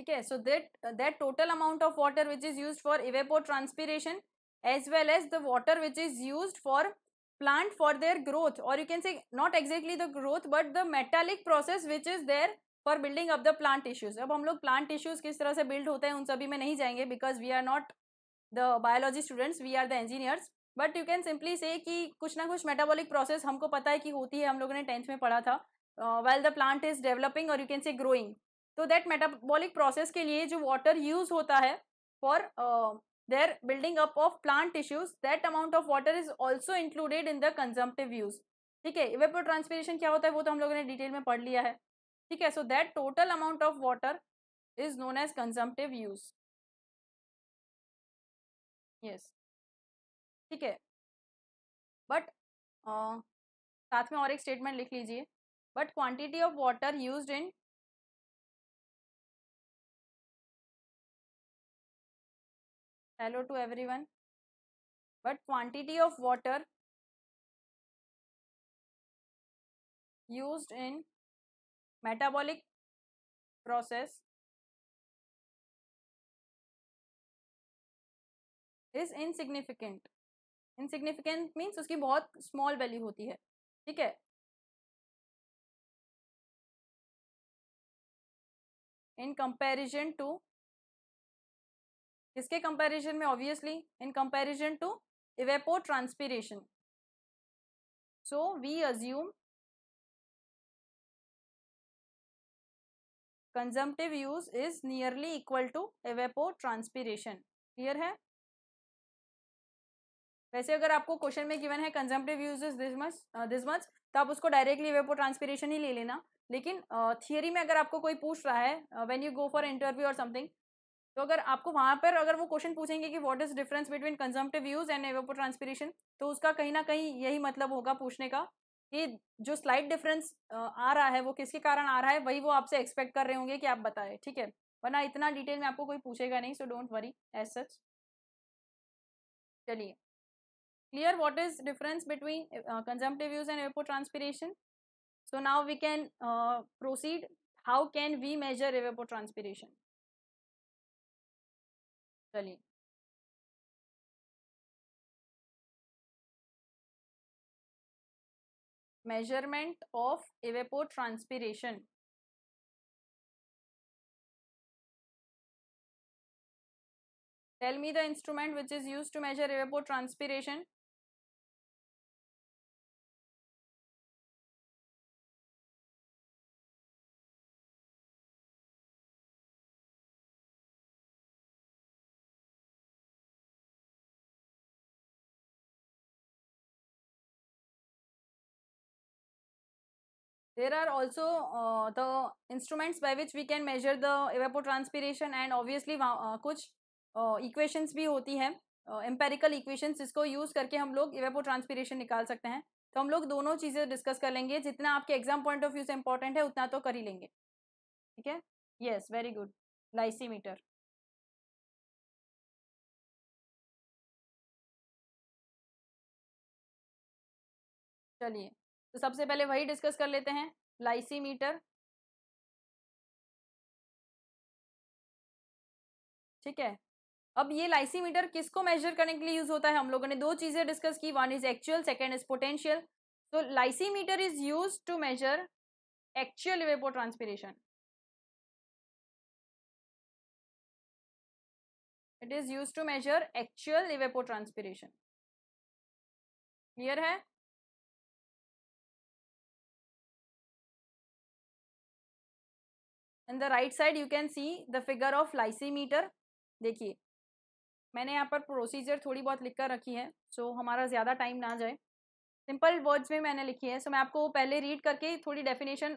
ठीक है so that that total amount of water which is use for evapotranspiration as well as the water which is use for plant for their growth और you can say not exactly the growth but the metabolic process which is there for building of the plant tissues अब हम लोग plant tissues किस तरह से build होते हैं उन सभी में नहीं जाएंगे because we are not the biology students we are the engineers but you can simply say कि कुछ ना कुछ मेटाबॉलिक प्रोसेस हमको पता है कि होती है हम लोगों ने टेंथ में पढ़ा था well the plant is developing और यू कैन से ग्रोइंग तो दैट मेटाबॉलिक प्रोसेस के लिए जो वाटर यूज होता है for their building up of plant tissues that amount of water is also included in the consumptive use ठीक है वेपो transpiration क्या होता है वो तो हम लोगों ने डिटेल में पढ़ लिया है ठीक है so that total amount of water is known as consumptive use yes ठीक है बट uh, साथ में और एक स्टेटमेंट लिख लीजिए but quantity of water use in hello to everyone but quantity of water used in metabolic process is insignificant insignificant means उसकी बहुत स्मॉल वैल्यू होती है ठीक है इन कंपैरिजन टू किसके कंपैरिजन में obviously in comparison to evapotranspiration so we assume consumptive use is nearly equal to evapotranspiration clear है वैसे अगर आपको क्वेश्चन में गिवन है consumptive use is this much this much तो आप उसको डायरेक्टली इवेपो ट्रांसपीरेशन ही ले लेना लेकिन थियरी uh, में अगर आपको कोई पूछ रहा है when you go for interview और समथिंग तो अगर आपको वहाँ पर अगर वो क्वेश्चन पूछेंगे कि what is difference between consumptive use and transpiration तो उसका कहीं ना कहीं यही मतलब होगा पूछने का कि जो स्लाइड डिफरेंस आ रहा है वो किसके कारण आ रहा है वही वो आपसे एक्सपेक्ट कर रहे होंगे कि आप बताएं ठीक है वरना इतना डिटेल में आपको कोई पूछेगा नहीं so don't worry as such चलिए clear what is difference between consumptive use and transpiration so now we can proceed how can we measure evapotranspiration चलिए measurement of evapotranspiration Tell me the instrument which is used to measure evapotranspiration. There are also uh, the instruments by which we can measure the evapotranspiration and obviously uh, कुछ equations uh, भी होती हैं empirical uh, equations जिसको use करके हम लोग इवेपोट्रांसपीरेशन निकाल सकते हैं तो हम लोग दोनों चीज़ें डिस्कस कर लेंगे जितना आपके एग्जाम पॉइंट ऑफ व्यू से इंपॉर्टेंट है उतना तो कर ही लेंगे ठीक है येस वेरी गुड लाइसीमीटर चलिए तो सबसे पहले वही डिस्कस कर लेते हैं लाइसीमीटर ठीक है अब ये लाइसीमीटर किसको मेजर करने के लिए यूज होता है हम लोगों ने दो चीजें डिस्कस की one is actual second is potential तो lysimeter is use to measure actual it is use to measure actual evapo evapotranspiration clear है in the right side you can see the figure of lysimeter देखिए मैंने यहाँ पर procedure थोड़ी बहुत लिख कर रखी है सो so हमारा ज़्यादा टाइम ना जाए सिंपल वर्ड्स में मैंने लिखी है सो so मैं आपको पहले रीड करके थोड़ी डेफिनेशन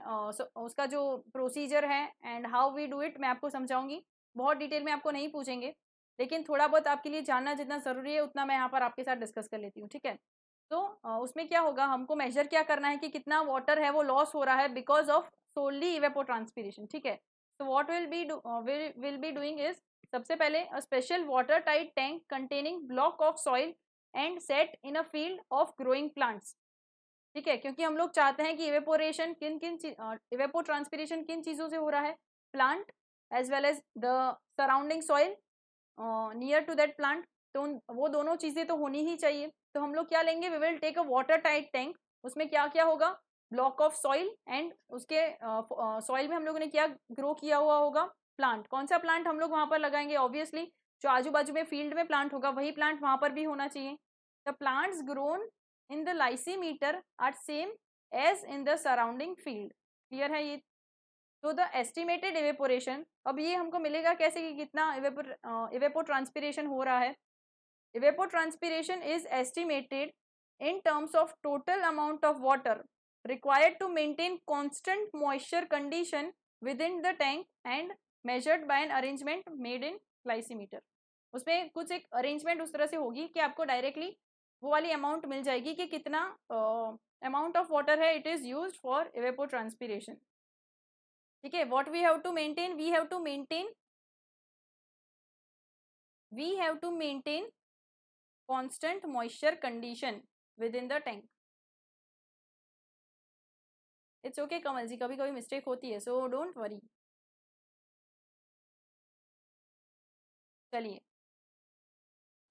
उसका जो प्रोसीजर है and how we do it मैं आपको समझाऊंगी बहुत डिटेल में आपको नहीं पूछेंगे लेकिन थोड़ा बहुत आपके लिए जानना जितना ज़रूरी है उतना मैं यहाँ पर आपके साथ डिस्कस कर लेती हूँ ठीक है तो उसमें क्या होगा हमको मेजर क्या करना है कि कितना वाटर है वो लॉस हो रहा है बिकॉज ऑफ सोनली इवेपोट्रांसपीरेशन ठीक है so what will be will be doing is सबसे पहले special water tight tank containing block of soil and set in a field of growing plants ठीक है क्योंकि हम लोग चाहते हैं कि इवेपोरेशन किन किन इवेपो ट्रांसपीरेशन किन चीज़ों से हो रहा है plant as well as the surrounding soil near to that plant तो वो दोनों चीज़ें तो होनी ही चाहिए तो हम लोग क्या लेंगे we will take a water tight tank उसमें क्या क्या होगा ब्लॉक ऑफ सॉइल एंड उसके सॉइल uh, में हम लोगों ने क्या ग्रो किया हुआ होगा प्लांट कौन सा प्लांट हम लोग वहां पर लगाएंगे ऑब्वियसली जो आजू बाजू में फील्ड में प्लांट होगा वही प्लांट वहां पर भी होना चाहिए the plants grown in the lysimeter are same as in the surrounding field clear है ये तो द एस्टिमेटेड इवेपोरेशन अब ये हमको मिलेगा कैसे कि कितना इवेपो इवेपो ट्रांसपीरेशन हो रहा है evapotranspiration is estimated in terms of total amount of water required to maintain constant moisture condition within the tank and measured by an arrangement made in glycimeter उसमें कुछ एक अरेंजमेंट उस तरह से होगी कि आपको डायरेक्टली वो वाली अमाउंट मिल जाएगी कि कितना अमाउंट ऑफ वाटर है it is used for evapotranspiration ठीक है what we have to maintain we have to maintain we have to maintain constant moisture condition within the tank it's okay Kamal ji कभी कभी मिस्टेक होती है सो डोंट वरी चलिए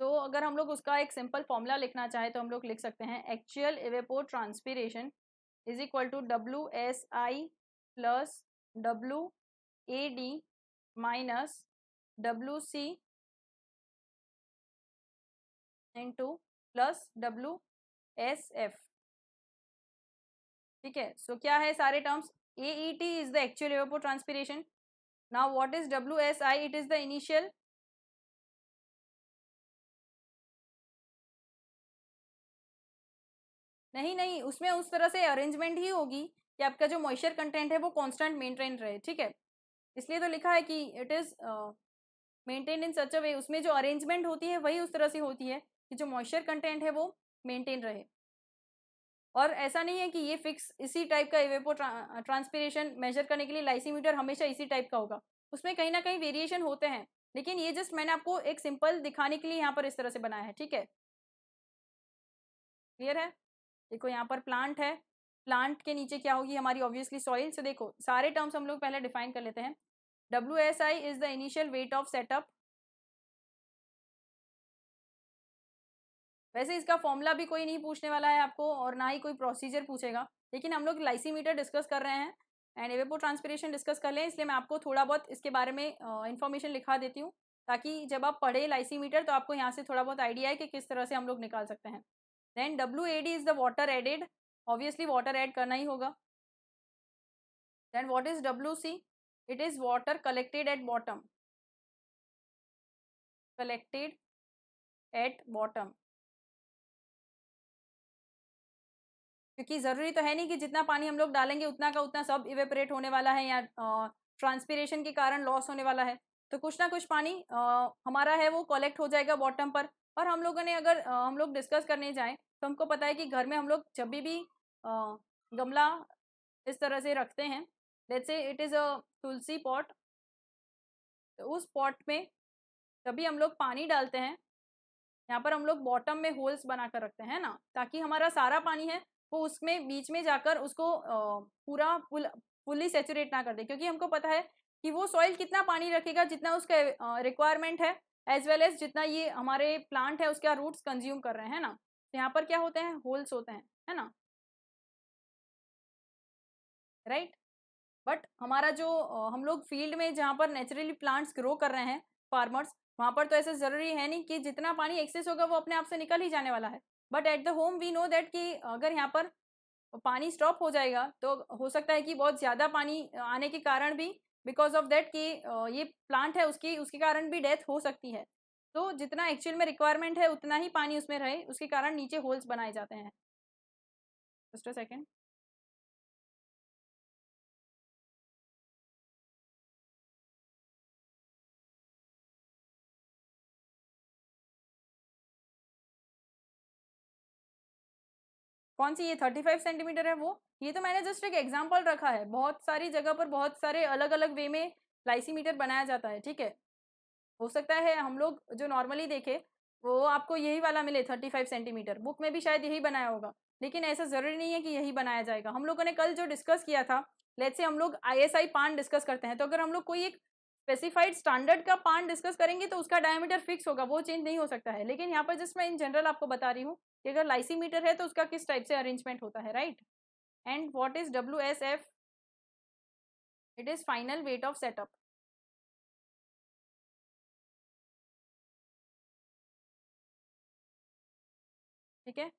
तो अगर हम लोग उसका एक सिंपल फॉर्मूला लिखना चाहे तो हम लोग लिख सकते हैं actual evapotranspiration is equal to W S I plus W A D minus W C nine two plus W S F ठीक है सो क्या है सारे terms A E T is the actual evapotranspiration now what is W S I it is the initial नहीं नहीं उसमें उस तरह से अरेंजमेंट ही होगी कि आपका जो मॉइस्चर कंटेंट है वो कांस्टेंट मेंटेन रहे ठीक है इसलिए तो लिखा है कि it is maintain in such a way उसमें जो अरेंजमेंट होती है वही उस तरह से होती है कि जो मॉइस्चर कंटेंट है वो मेंटेन रहे और ऐसा नहीं है कि ये फिक्स इसी टाइप का एवेपो ट्रांसपीरेशन मेजर करने के लिए लाइसीमीटर हमेशा इसी टाइप का होगा उसमें कहीं ना कहीं वेरिएशन होते हैं लेकिन ये जस्ट मैंने आपको एक सिंपल दिखाने के लिए यहाँ पर इस तरह से बनाया है ठीक है क्लियर है देखो यहाँ पर प्लांट है प्लांट के नीचे क्या होगी हमारी ऑब्वियसली सॉइल से देखो सारे टर्म्स हम लोग पहले डिफाइन कर लेते हैं W S I is the initial weight of setup वैसे इसका फॉर्मूला भी कोई नहीं पूछने वाला है आपको और ना ही कोई प्रोसीजर पूछेगा लेकिन हम लोग लाइसीमीटर डिस्कस कर रहे हैं एंड एवेपो ट्रांसपेरेशन डिस्कस कर लें इसलिए मैं आपको थोड़ा बहुत इसके बारे में इन्फॉर्मेशन लिखा देती हूँ ताकि जब आप पढ़े लाइसीमीटर तो आपको यहाँ से थोड़ा बहुत आइडिया है कि किस तरह से हम लोग निकाल सकते हैं then W A D is the water added obviously water add करना ही होगा then what is W C it is water collected at bottom collected at bottom क्योंकि ज़रूरी तो है नहीं कि जितना पानी हम लोग डालेंगे उतना का उतना सब इवेपरेट होने वाला है या ट्रांसपीरेशन के कारण लॉस होने वाला है तो कुछ ना कुछ पानी आ, हमारा है वो कलेक्ट हो जाएगा बॉटम पर और हम लोगों ने अगर आ, हम लोग डिस्कस करने जाएँ तो हमको पता है कि घर में हम लोग जब भी, भी आ, गमला इस तरह से रखते हैं जैसे से it is a tulsi pot तो उस पॉट में जब भी हम लोग पानी डालते हैं यहाँ पर हम लोग बॉटम में होल्स बना कर रखते हैं ना ताकि हमारा सारा पानी है वो उसमें बीच में जाकर उसको पूरा फुली सेचुरेट ना कर दे क्योंकि हमको पता है कि वो सॉइल कितना पानी रखेगा जितना उसका रिक्वायरमेंट है एज वेल एज जितना ये हमारे प्लांट है उसका रूट्स कंज्यूम कर रहे हैं ना तो यहाँ पर क्या होते हैं होल्स होते हैं है ना राइट right? बट हमारा जो हम लोग फील्ड में जहाँ पर नेचुरली प्लांट्स ग्रो कर रहे हैं फार्मर्स वहाँ पर तो ऐसा ज़रूरी है नहीं कि जितना पानी एक्सेस होगा वो अपने आप से निकल ही जाने वाला है but at the home we know that कि अगर यहाँ पर पानी स्टॉप हो जाएगा तो हो सकता है कि बहुत ज़्यादा पानी आने के कारण भी बिकॉज ऑफ दैट कि ये प्लांट है उसकी उसके कारण भी डेथ हो सकती है तो जितना एक्चुअल में रिक्वायरमेंट है उतना ही पानी उसमें रहे उसके कारण नीचे होल्स बनाए जाते हैं जस्ट अ सेकेंड कौन सी ये थर्टी फाइव सेंटीमीटर है वो ये तो मैंने जस्ट एक एग्जाम्पल रखा है बहुत सारी जगह पर बहुत सारे अलग अलग वे में लाइसीमीटर बनाया जाता है ठीक है हो सकता है हम लोग जो नॉर्मली देखे वो आपको यही वाला मिले थर्टी फाइव सेंटीमीटर बुक में भी शायद यही बनाया होगा लेकिन ऐसा ज़रूरी नहीं है कि यही बनाया जाएगा हम लोगों ने कल जो डिस्कस किया था लेट से हम लोग आई एस आई पान डिस्कस करते हैं तो अगर हम लोग कोई एक स्पेसिफाइड स्टैंडर्ड का पान डिस्कस करेंगे तो उसका डायमीटर फिक्स होगा वो चेंज नहीं हो सकता है लेकिन यहाँ पर जस्ट मैं इन जनरल आपको बता रही हूँ कि अगर लाइसीमीटर है तो उसका किस टाइप से अरेंजमेंट होता है right and what is W S F it is final weight of setup ठीक है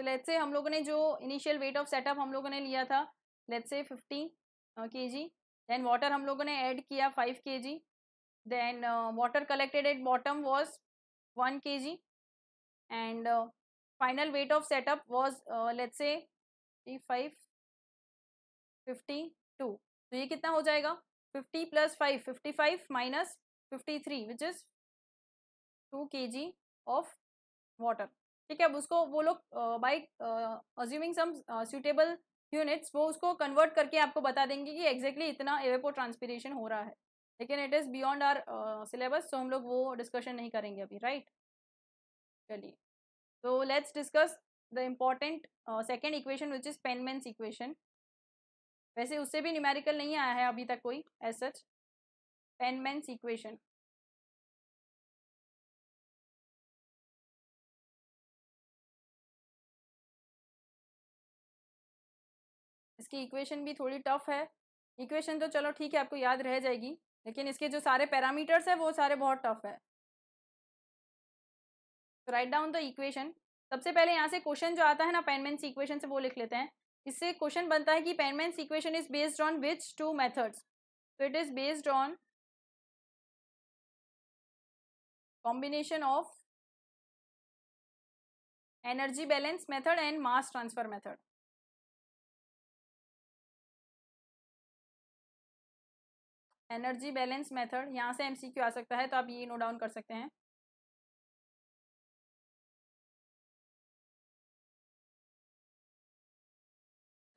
सो लेट से हम लोगों ने जो इनिशियल वेट ऑफ सेटअप हम लोगों ने लिया था लेट से फिफ्टी के जी देन वाटर हम लोगों ने ऐड किया five K G then water collected at bottom was one K G and final weight of setup was uh, let's five fifty two तो ये कितना हो जाएगा fifty plus five fifty five minus fifty three which is two K G of water ठीक है अब उसको वो लोग by assuming some suitable units वो उसको कन्वर्ट करके आपको बता देंगे कि एग्जैक्टली exactly इतना एवेपो ट्रांसपीरेशन हो रहा है लेकिन it is beyond our syllabus so हम लोग वो डिस्कशन नहीं करेंगे अभी राइट चलिए तो let's discuss the important second equation which is Penman's equation वैसे उससे भी न्यूमेरिकल नहीं आया है अभी तक कोई एज सच पेनमेंस इक्वेशन इसकी इक्वेशन भी थोड़ी टफ है इक्वेशन तो चलो ठीक है आपको याद रह जाएगी लेकिन इसके जो सारे पैरामीटर्स है वो सारे बहुत टफ है तो राइट डाउन द इक्वेशन सबसे पहले यहाँ से क्वेश्चन जो आता है ना पेनमेंस इक्वेशन से वो लिख लेते हैं इससे क्वेश्चन बनता है कि Penman's equation is based on which two methods तो it is based on combination of energy balance method and mass transfer method energy balance method यहाँ से एमसीक्यू आ सकता है तो आप ये नोट डाउन कर सकते हैं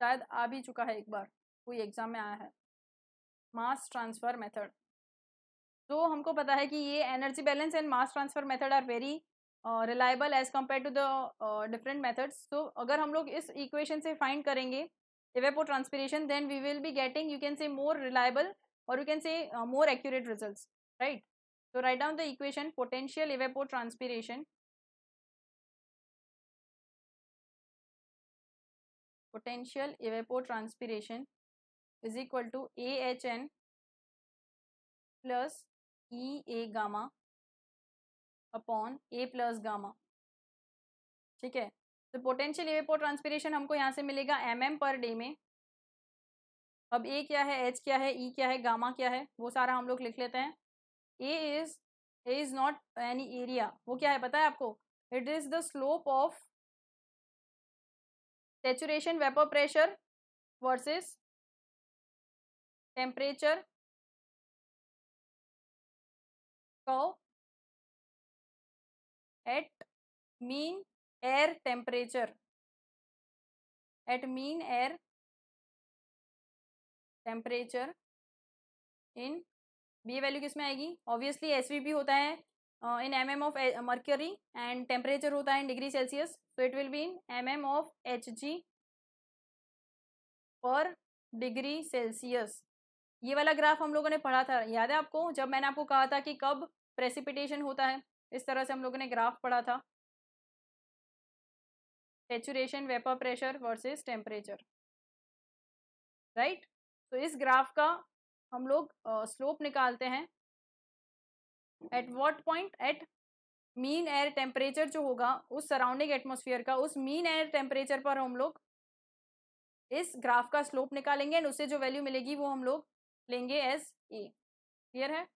शायद आ भी चुका है एक बार कोई एग्ज़ाम में आया है मास ट्रांसफ़र मेथड तो हमको पता है कि ये energy balance and mass transfer method are very reliable as compare to the different methods तो अगर हम लोग इस इक्वेशन से फाइंड करेंगे evapotranspiration then we will be getting you can say more reliable or you can say uh, more accurate results right so write down the equation potential evapotranspiration potential evapotranspiration is equal to AHN plus e a gamma upon a plus gamma ठीक है तो potential एवेपो transpiration हमको यहाँ से मिलेगा M mm per day में अब ए क्या है एच क्या है ई e क्या है गामा क्या है वो सारा हम लोग लिख लेते हैं A is A is not any area वो क्या है पता है आपको it is the slope of saturation vapour pressure versus temperature curve at mean air temperature at mean air temperature in B value किस में आएगी ऑब्वियसली एस होता है in M M of mercury and temperature होता है in degree Celsius so it will be in M M of H G per degree Celsius ये वाला graph हम लोगों ने पढ़ा था याद है आपको जब मैंने आपको कहा था कि कब प्रेसिपिटेशन होता है इस तरह से हम लोगों ने ग्राफ पढ़ा था saturation vapour pressure versus temperature right तो इस ग्राफ का हम लोग स्लोप uh, निकालते हैं at what point at mean air temperature जो होगा उस सराउंडिंग एटमोसफियर का उस मीन एयर टेम्परेचर पर हम लोग इस ग्राफ का स्लोप निकालेंगे एंड उससे जो वैल्यू मिलेगी वो हम लोग लेंगे एज ए क्लियर है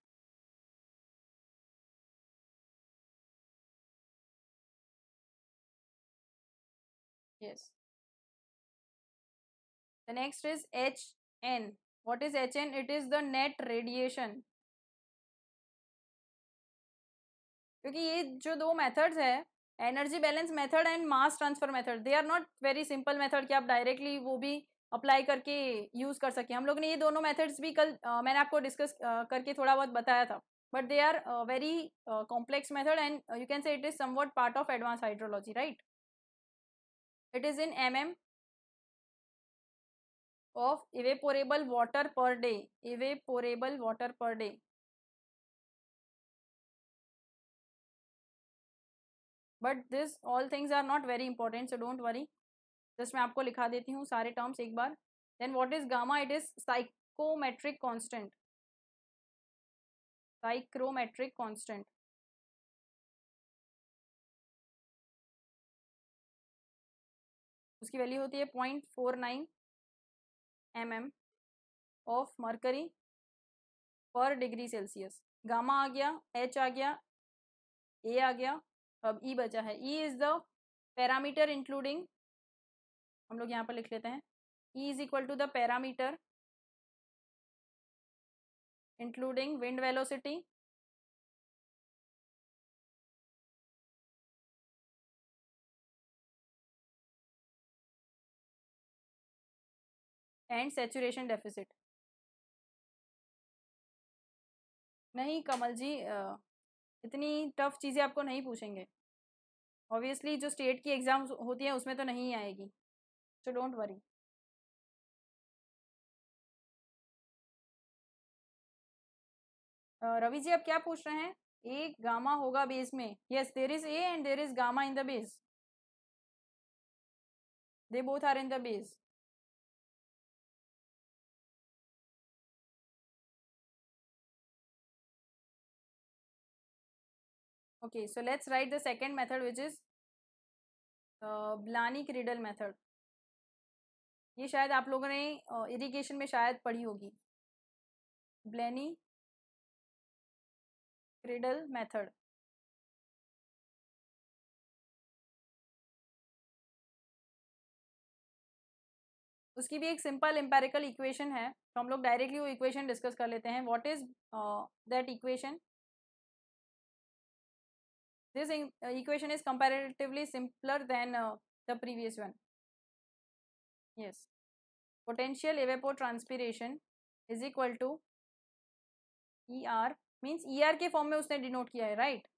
next is H N what is H N it is the net radiation क्योंकि ये जो दो मेथड्स है energy balance method and mass transfer method they are not very simple method कि आप डायरेक्टली वो भी अप्लाई करके यूज कर सके हम लोग ने ये दोनों मेथड्स भी कल आ, मैंने आपको डिस्कस करके थोड़ा बहुत बताया था but they are very complex method and you can say it is somewhat part of advance hydrology right it is in M M of evaporable water per day evaporable water per day but this all things are not very important so don't worry just मैं आपको लिखा देती हूँ सारे terms एक बार then what is gamma it is psychometric constant psychrometric constant उसकी value होती है point four nine M M of mercury per degree Celsius gamma आ गया एच आ गया ए आ गया अब ई e बचा है E is the parameter including हम लोग यहाँ पर लिख लेते हैं E is equal to the parameter including wind velocity and saturation deficit नहीं कमल जी इतनी टफ चीज़ें आपको नहीं पूछेंगे ऑब्वियसली जो स्टेट की एग्ज़ाम होती है उसमें तो नहीं आएगी so don't worry Ravi ji आप क्या पूछ रहे हैं ए गामा होगा बेस में yes there is A and there is gamma in the base they both are in the base okay so let's write the second method which is uh, blanik riddle method ये शायद आप लोगों ने irrigation में शायद पढ़ी होगी ब्लैनी क्रिडल method उसकी भी एक सिंपल एम्पेरिकल इक्वेशन है तो हम लोग डायरेक्टली वो इक्वेशन डिस्कस कर लेते हैं what is that equation this uh, equation is comparatively simpler than uh, the previous one yes potential evapotranspiration is equal to ER means ER ke form mein usne denote kiya hai right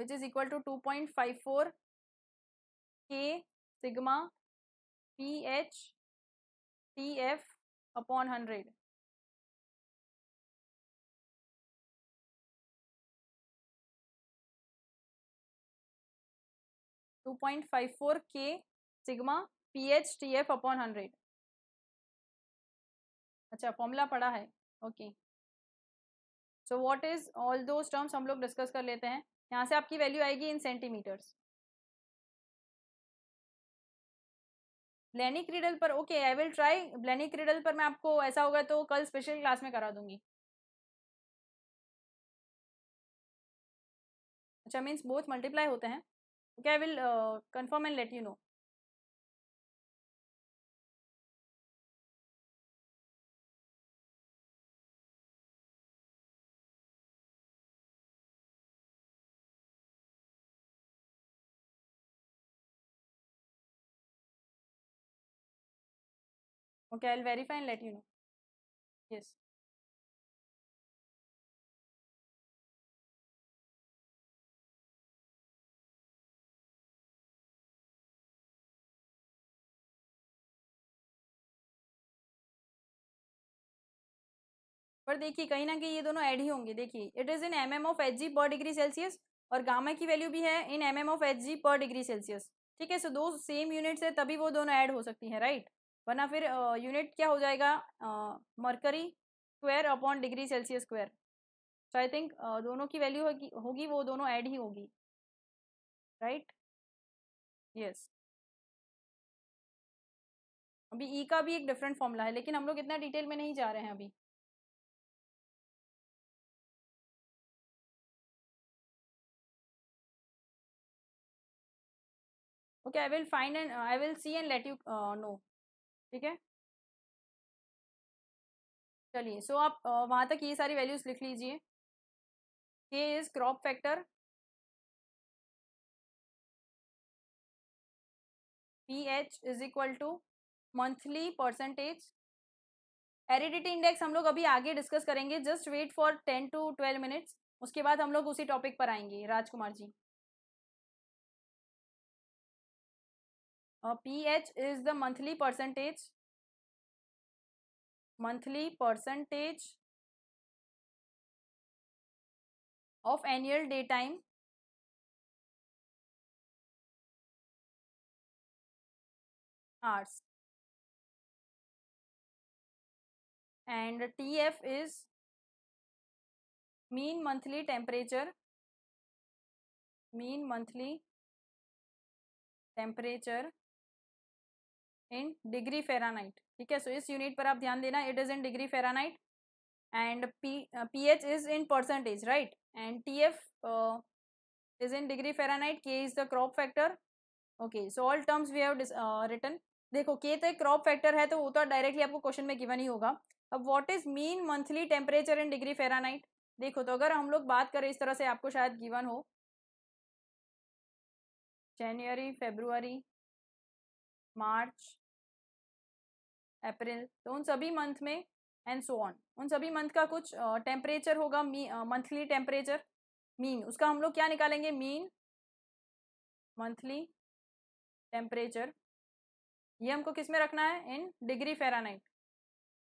which is equal to 2.54 k sigma ph tf upon two point five four के sigma P H T F upon hundred अच्छा formula पड़ा है okay so what is all दो terms हम लोग discuss कर लेते हैं यहाँ से आपकी वैल्यू आएगी इन सेंटीमीटर्स ब्लैनिक रिडल पर okay I will try Blaney Criddle पर मैं आपको ऐसा होगा तो कल स्पेशल क्लास में करा दूंगी अच्छा मीन्स बोथ मल्टीप्लाई होते हैं okay i will uh, confirm and let you know okay i'll verify and let you know yes पर देखिए कहीं ना कहीं ये दोनों ऐड ही होंगे देखिए it is in M M of H G per degree Celsius और गामा की वैल्यू भी है in M M of H G per degree Celsius ठीक है सो दो सेम यूनिट है तभी वो दोनों ऐड हो सकती हैं राइट वरना फिर यूनिट uh, क्या हो जाएगा mercury square upon degree Celsius square so I think दोनों की वैल्यू होगी होगी वो दोनों ऐड ही होगी राइट यस अभी ई e का भी एक डिफरेंट फॉर्मूला है लेकिन हम लोग इतना डिटेल में नहीं जा रहे हैं अभी okay I will find and I will see and let you know ठीक है चलिए सो so आप uh, वहाँ तक ये सारी वैल्यूज लिख लीजिए K is crop factor P H is equal to monthly percentage aridity index हम लोग अभी आगे डिस्कस करेंगे just wait for ten to twelve minutes उसके बाद हम लोग उसी टॉपिक पर आएंगे Rajkumar ji ph uh, is the monthly percentage monthly percentage of annual daytime hours and TF is mean monthly temperature mean monthly temperature in degree Fahrenheit ठीक है so इस यूनिट पर आप ध्यान देना it is in degree Fahrenheit and P P H is in percentage right and T F is in degree Fahrenheit K is the crop factor okay so all terms we have written देखो के तो एक crop factor है तो वो तो directly आपको question में गिवन ही होगा अब what is mean monthly temperature in degree Fahrenheit देखो तो अगर हम लोग बात करें इस तरह से आपको शायद गिवन हो जनवरी फेब्रुवरी मार्च अप्रैल तो उन सभी मंथ में एंड सो ऑन उन सभी मंथ का कुछ टेम्परेचर होगा मंथली टेम्परेचर मीन उसका हम लोग क्या निकालेंगे मीन मंथली टेम्परेचर ये हमको किस में रखना है इन डिग्री फेरानाइट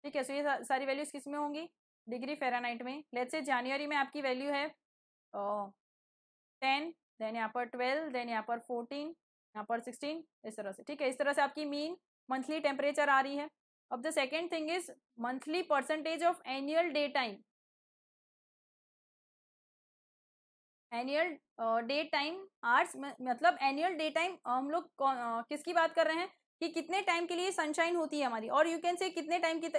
ठीक है सो ये सारी वैल्यूज किस में होंगी डिग्री फेरानाइट में लेट्स से जनवरी में आपकी वैल्यू है टेन देन यहाँ पर ट्वेल्व देन यहाँ पर फोर्टीन यहाँ पर सिक्सटीन इस तरह से ठीक है इस तरह से आपकी मीन मंथली टेम्परेचर आ रही है अब the second thing is monthly percentage of annual day time annual day time hours मतलब एनुअल डे टाइम हम लोग किसकी बात कर रहे हैं कि कितने टाइम के लिए सनशाइन होती है हमारी और यू कैन से कितने टाइम uh,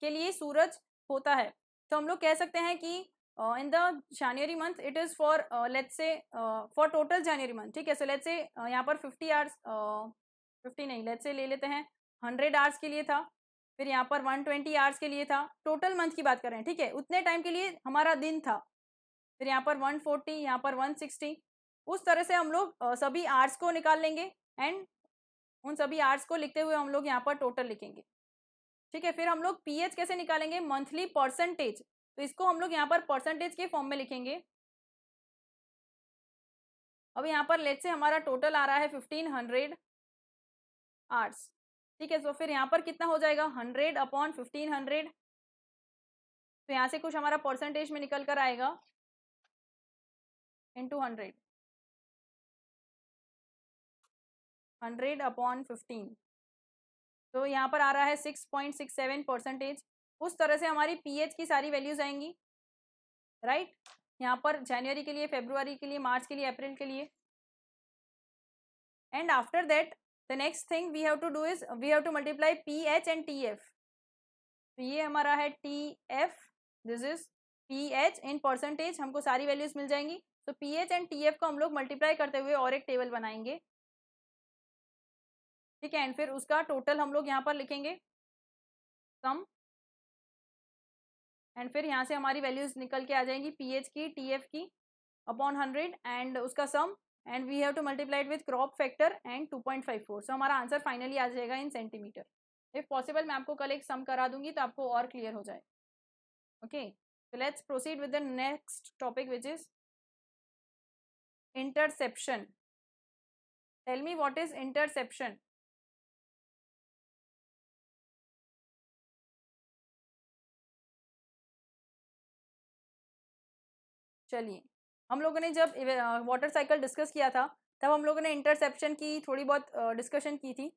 के लिए सूरज होता है तो हम लोग कह सकते हैं कि in the January month it is for let's say for total January month ठीक है सो लेट्स से यहाँ पर 50 आवर्स फिफ्टी 50 नहीं लेट्स से ले लेते हैं 100 आवर्स के लिए था फिर यहाँ पर 120 आवर्स के लिए था टोटल मंथ की बात कर रहे हैं ठीक है उतने टाइम के लिए हमारा दिन था फिर यहाँ पर 140 यहाँ पर 160 उस तरह से हम लोग uh, सभी आर्ट्स को निकाल लेंगे एंड उन सभी आर्ट्स को लिखते हुए हम लोग यहाँ पर टोटल लिखेंगे ठीक है फिर हम लोग पीएच कैसे निकालेंगे मंथली परसेंटेज तो इसको हम लोग यहाँ पर परसेंटेज के फॉर्म में लिखेंगे अब यहाँ पर लेट से हमारा टोटल आ रहा है फिफ्टीन हंड्रेड आर्ट्स ठीक है तो फिर यहाँ पर कितना हो जाएगा हंड्रेड अपॉन फिफ्टीन हंड्रेड तो यहाँ से कुछ हमारा परसेंटेज में निकल कर आएगा into hundred hundred upon fifteen तो यहाँ पर आ रहा है six point six seven percentage उस तरह से हमारी पीएच की सारी वैल्यूज आएंगी राइट यहाँ पर जनवरी के लिए फेब्रुवरी के लिए मार्च के लिए अप्रैल के लिए and after that the next thing we have to do is we have to multiply P H and T F तो ये हमारा है T F this is P H in percentage हमको सारी वैल्यूज मिल जाएंगी तो P H and T F को हम लोग मल्टीप्लाई करते हुए और एक टेबल बनाएंगे ठीक है एंड फिर उसका टोटल हम लोग यहाँ पर लिखेंगे सम एंड फिर यहाँ से हमारी वैल्यूज निकल के आ जाएंगी पी एच की टी एफ की अपॉन हंड्रेड एंड उसका sum and we have to multiplied with crop factor and two point five four so हमारा आंसर फाइनली आ जाएगा इन सेंटीमीटर इफ पॉसिबल मैं आपको कल एक सम करा दूंगी तो आपको और क्लियर हो जाए ओके तो let's proceed with the next topic which is interception tell me what is interception चलिए हम लोगों ने जब वाटर साइकिल डिस्कस किया था तब हम लोगों ने इंटरसेप्शन की थोड़ी बहुत डिस्कशन की थी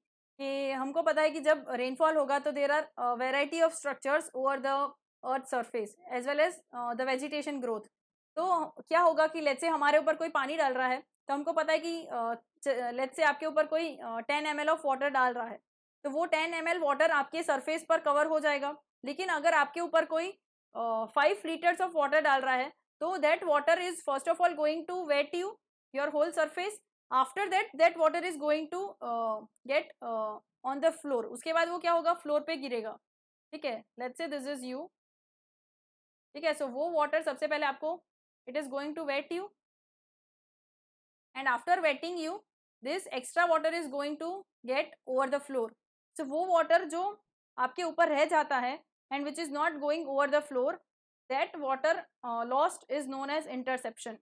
कि हमको पता है कि जब रेनफॉल होगा तो there are variety of structures over the earth surface as well as the vegetation growth तो क्या होगा कि लेट से हमारे ऊपर कोई पानी डाल रहा है तो हमको पता है कि लेट से आपके ऊपर कोई टेन एम ऑफ वाटर डाल रहा है तो वो टेन एम वाटर आपके सरफेस पर कवर हो जाएगा लेकिन अगर आपके ऊपर कोई फाइव लीटर्स ऑफ वाटर डाल रहा है तो that water is first of all going to wet you your whole surface after that that water is going to get on the floor उसके बाद वो क्या होगा फ्लोर पे गिरेगा ठीक है लेट से दिस इज यू ठीक है सो वो वाटर सबसे पहले आपको it is going to wet you and after wetting you this extra water is going to get over the floor so वो वाटर जो आपके ऊपर रह जाता है and which is not going over the floor that water lost is known as interception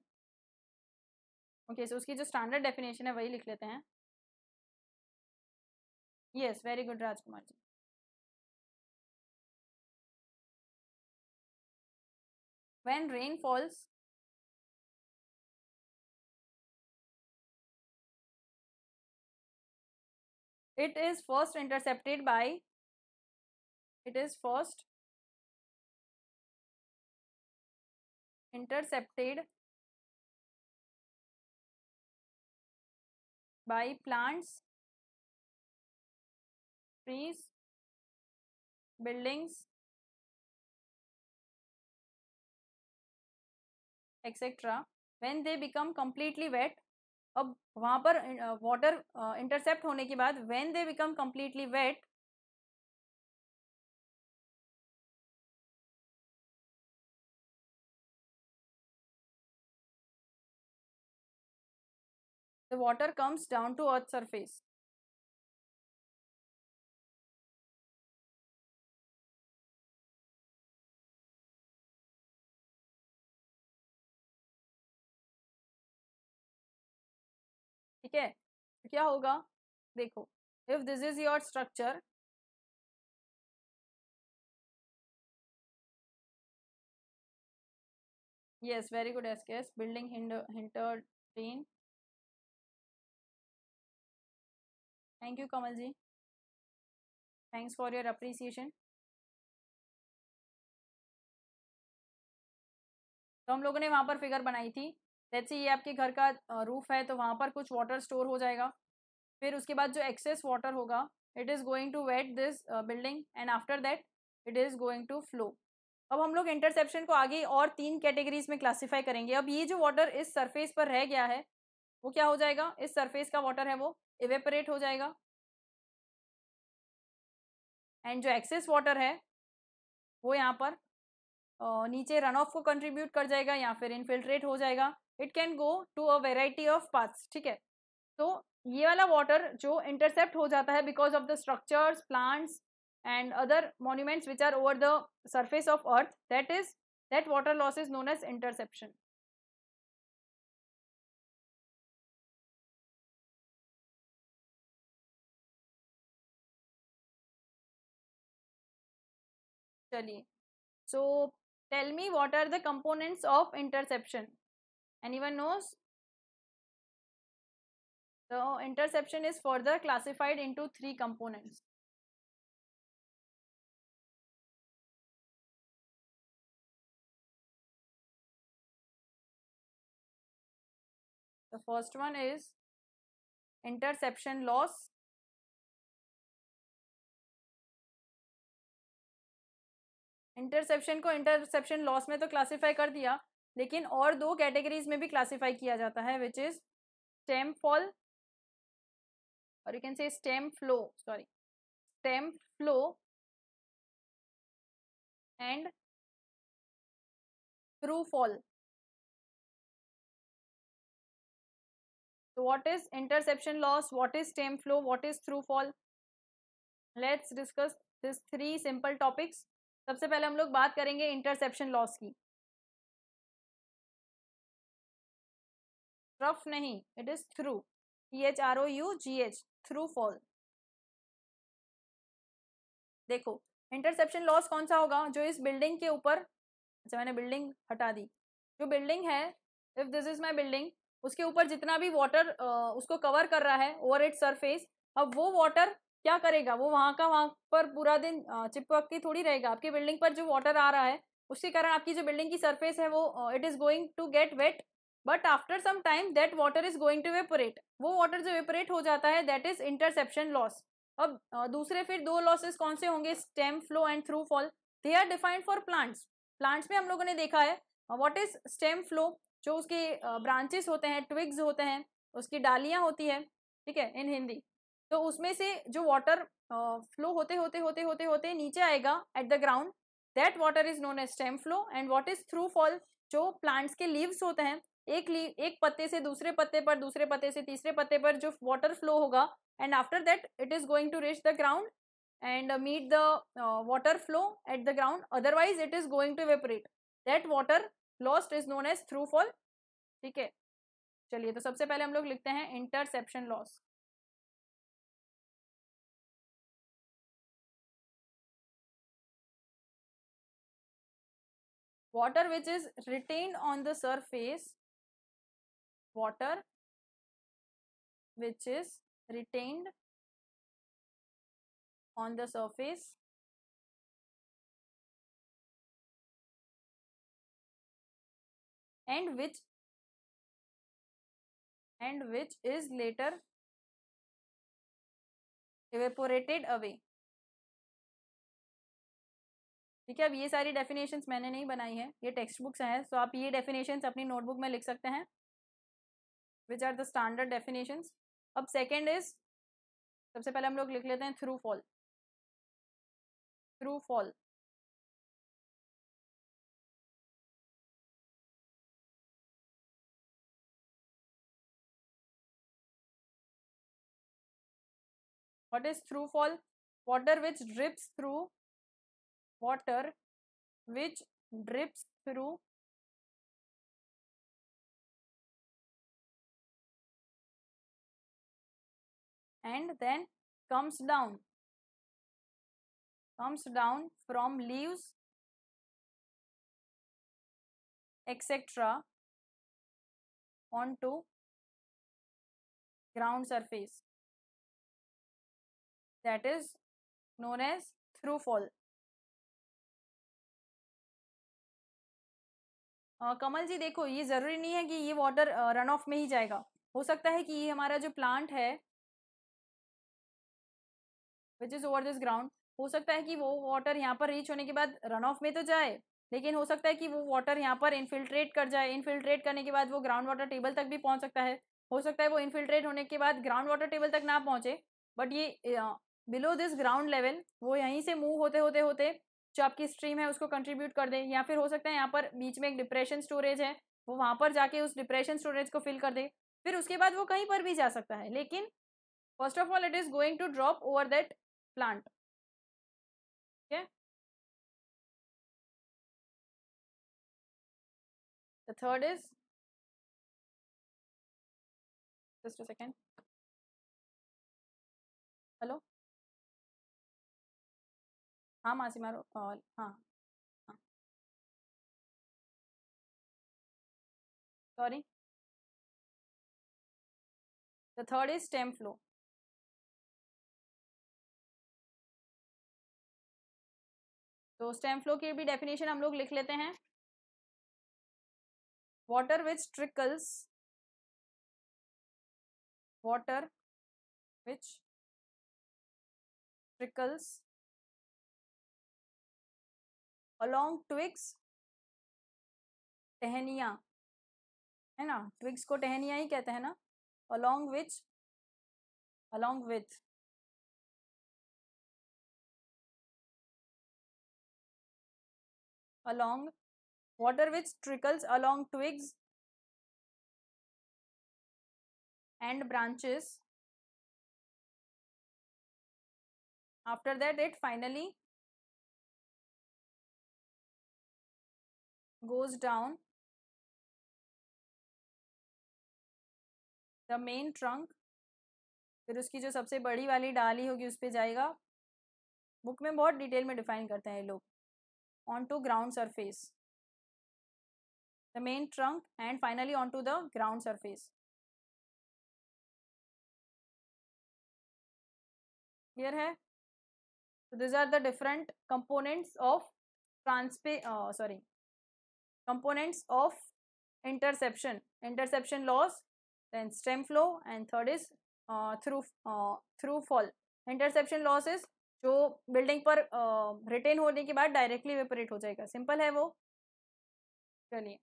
okay so उसकी जो standard definition है वही लिख लेते हैं yes very good Rajkumar ji when rain falls it is first intercepted by it is first intercepted by plants, trees, buildings, etc. When they become completely wet, अब वहाँ पर वाटर इंटरसेप्ट होने के बाद when they become completely wet the water comes down to earth surface. ठीक है क्या होगा देखो if this is your structure yes very good Yes. building hinder hintertain thank you Kamal ji thanks for your appreciation तो हम लोगों ने वहाँ पर फिगर बनाई थी जैसे ये आपके घर का रूफ है तो वहाँ पर कुछ वाटर स्टोर हो जाएगा फिर उसके बाद जो एक्सेस वाटर होगा it is going to wet this building and after that it is going to flow अब हम लोग इंटरसेप्शन को आगे और तीन कैटेगरीज में क्लासीफाई करेंगे अब ये जो वाटर इस सरफेस पर रह गया है वो क्या हो जाएगा इस सरफेस का वाटर है वो इवेपरेट हो जाएगा एंड जो एक्सेस वाटर है वो यहाँ पर नीचे रन ऑफ को कंट्रीब्यूट कर जाएगा या फिर इनफिल्ट्रेट हो जाएगा it can go to a variety of paths ठीक है तो ये वाला वाटर जो इंटरसेप्ट हो जाता है because of the structures plants and other monuments which are over the surface of earth that is that water loss is known as interception actually. So tell me what are the components of interception? Anyone knows? So interception is further classified into three components. The first one is interception loss. Interception को interception loss में तो classify कर दिया लेकिन और दो categories में भी क्लासीफाई किया जाता है विच इज स्टेम फॉल और you can say stem flow sorry stem flow and through fall what is interception loss what is stem flow what is through fall let's discuss this three simple topics सबसे पहले हम लोग बात करेंगे interception loss की rough नहीं it is through P H R O U G H through fall देखो interception loss कौन सा होगा जो इस बिल्डिंग के ऊपर अच्छा मैंने बिल्डिंग हटा दी जो बिल्डिंग है if this is my building उसके ऊपर जितना भी वाटर उसको कवर कर रहा है ओवर इट सरफेस अब वो वाटर क्या करेगा वो वहाँ का वहाँ पर पूरा दिन चिपक के थोड़ी रहेगा आपकी बिल्डिंग पर जो वाटर आ रहा है उसके कारण आपकी जो बिल्डिंग की सरफेस है वो it is going to get wet but after some time that water is going to evaporate वो वाटर जो वेपोरेट हो जाता है दैट इज इंटरसेप्शन लॉस अब दूसरे फिर दो लॉसेस कौन से होंगे stem flow and through fall they are defined for plants plants में हम लोगों ने देखा है वॉट इज स्टेम फ्लो जो उसके ब्रांचेस होते हैं ट्विग्स होते हैं उसकी डालियाँ होती है ठीक है इन हिंदी तो उसमें से जो वाटर फ्लो होते होते होते होते होते नीचे आएगा at the ground that water is known as stem flow and what is through fall जो प्लांट्स के लीव्स होते हैं एक लीव एक पत्ते से दूसरे पत्ते पर दूसरे पत्ते से तीसरे पत्ते पर जो वाटर फ्लो होगा and after that it is going to reach the ground and meet the water flow at the ground otherwise it is going to evaporate that water lost is known as through fall ठीक है चलिए तो सबसे पहले हम लोग लिखते हैं interception loss water which is retained on the surface water which is retained on the surface and which and which is later evaporated away ठीक है अब ये सारी डेफिनेशंस मैंने नहीं बनाई है ये टेक्स्ट बुक्स हैं सो तो आप ये डेफिनेशंस अपनी नोटबुक में लिख सकते हैं which are the standard definitions अब सेकेंड इज सबसे पहले हम लोग लिख लेते हैं through fall through fall what is through fall water which drips through water which drips through and then comes down comes down from leaves etc onto ground surface that is known as through fall आ, कमल जी देखो ये ज़रूरी नहीं है कि ये water run of में ही जाएगा हो सकता है कि ये हमारा जो प्लांट है which is over this ground हो सकता है कि वो वाटर यहाँ पर रीच होने के बाद रन ऑफ में तो जाए लेकिन हो सकता है कि वो वाटर यहाँ पर इन्फिल्ट्रेट कर जाए इन्फिल्ट्रेट करने के बाद वो ग्राउंड वाटर टेबल तक भी पहुँच सकता है हो सकता है वो इन्फिल्ट्रेट होने के बाद ग्राउंड वाटर टेबल तक ना पहुँचे बट ये बिलो दिस ग्राउंड लेवल वो यहीं से मूव होते होते होते जो आपकी स्ट्रीम है उसको कंट्रीब्यूट कर दे या फिर हो सकता है यहाँ पर बीच में एक डिप्रेशन स्टोरेज है वो वहाँ पर जाके उस डिप्रेशन स्टोरेज को फिल कर दे फिर उसके बाद वो कहीं पर भी जा सकता है लेकिन first of all it is going to drop over that plant ठीक है third is just just a हाँ मासी मारो हाँ, हाँ sorry the third is stem flow तो स्टेम फ्लो की भी डेफिनेशन हम लोग लिख लेते हैं water which trickles water which trickles along twigs टहनिया है ना ट्विग्स को टहनिया ही कहते हैं ना along which along with along water which trickles along twigs and branches after that it finally goes down the main trunk फिर उसकी जो सबसे बड़ी वाली डाली होगी उस पर जाएगा बुक में बहुत डिटेल में डिफाइन करते हैं ये लोग on to ground surface the main trunk and finally on to the ground surface clear है these are the different components of ट्रांसपे sorry components of interception interception loss then stem flow and third is uh, through uh, through fall interception losses जो building पर retain uh, होने के बाद directly वेपरेट हो जाएगा simple है वो चलिए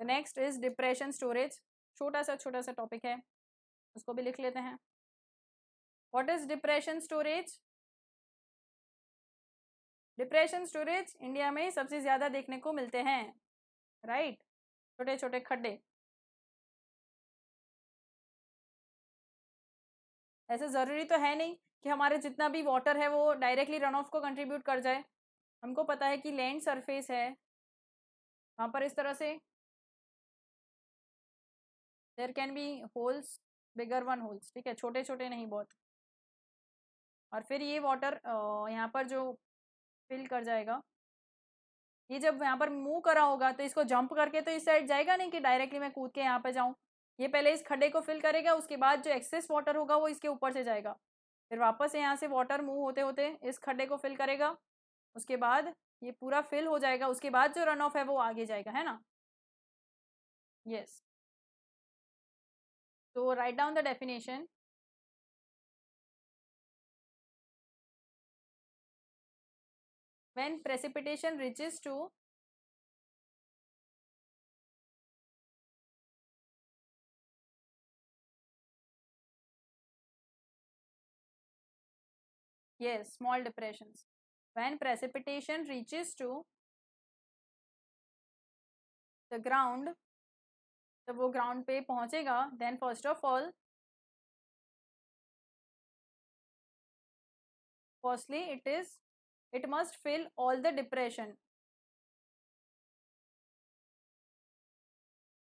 the next is depression storage छोटा सा छोटा सा टॉपिक है उसको भी लिख लेते हैं what is depression storage depression storage India में सबसे ज़्यादा देखने को मिलते हैं राइट छोटे छोटे खड्डे ऐसे ज़रूरी तो है नहीं कि हमारे जितना भी वाटर है वो डायरेक्टली रन ऑफ को कंट्रीब्यूट कर जाए हमको पता है कि लैंड सरफेस है वहाँ पर इस तरह से there can be holes bigger one holes ठीक है छोटे छोटे नहीं बहुत और फिर ये वाटर यहाँ पर जो फिल कर जाएगा ये जब यहाँ पर मूव करा होगा तो इसको जंप करके तो इस साइड जाएगा नहीं कि डायरेक्टली मैं कूद के यहाँ पर जाऊँ ये पहले इस खड्डे को फिल करेगा उसके बाद जो एक्सेस वाटर होगा वो इसके ऊपर से जाएगा फिर वापस यहाँ से वाटर मूव होते होते इस खड्डे को फिल करेगा उसके बाद ये पूरा फिल हो जाएगा उसके बाद जो रन ऑफ है वो आगे जाएगा है ना यस तो write down the definition When precipitation reaches to Yes, small depressions. When precipitation reaches to the ground, the ground ground पे पहुंचेगा Then first of all, firstly it is it must fill all the depression.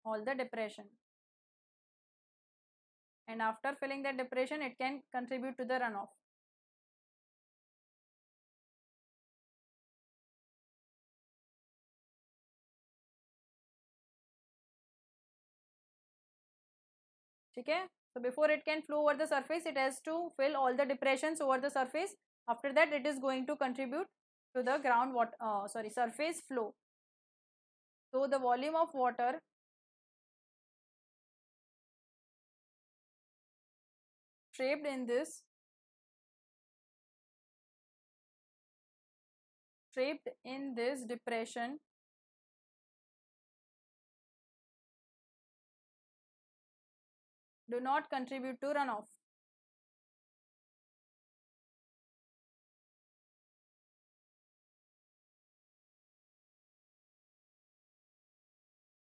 All the depression. And after filling the depression, it can contribute to the runoff. Okay. so before it can flow over the surface it has to fill all the depressions over the surface after that, it is going to contribute to the ground water, uh, sorry, surface flow. So the volume of water trapped in this trapped in this depression do not contribute to runoff.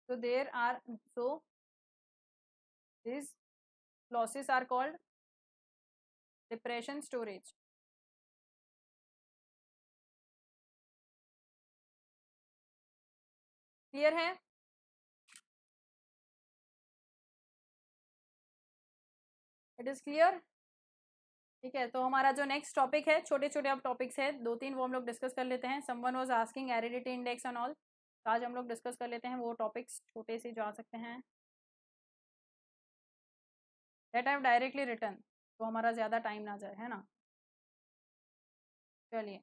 so there are so these losses are called depression storage clear है it is clear ठीक है तो हमारा जो next topic है छोटे छोटे अब टॉपिक्स है दो तीन वो हम लोग डिस्कस कर लेते हैं someone was asking aridity index and all तो आज हम लोग डिस्कस कर लेते हैं वो टॉपिक्स छोटे से जो आ सकते हैं लेट हैव डायरेक्टली रिटर्न तो हमारा ज़्यादा टाइम ना जाए है ना चलिए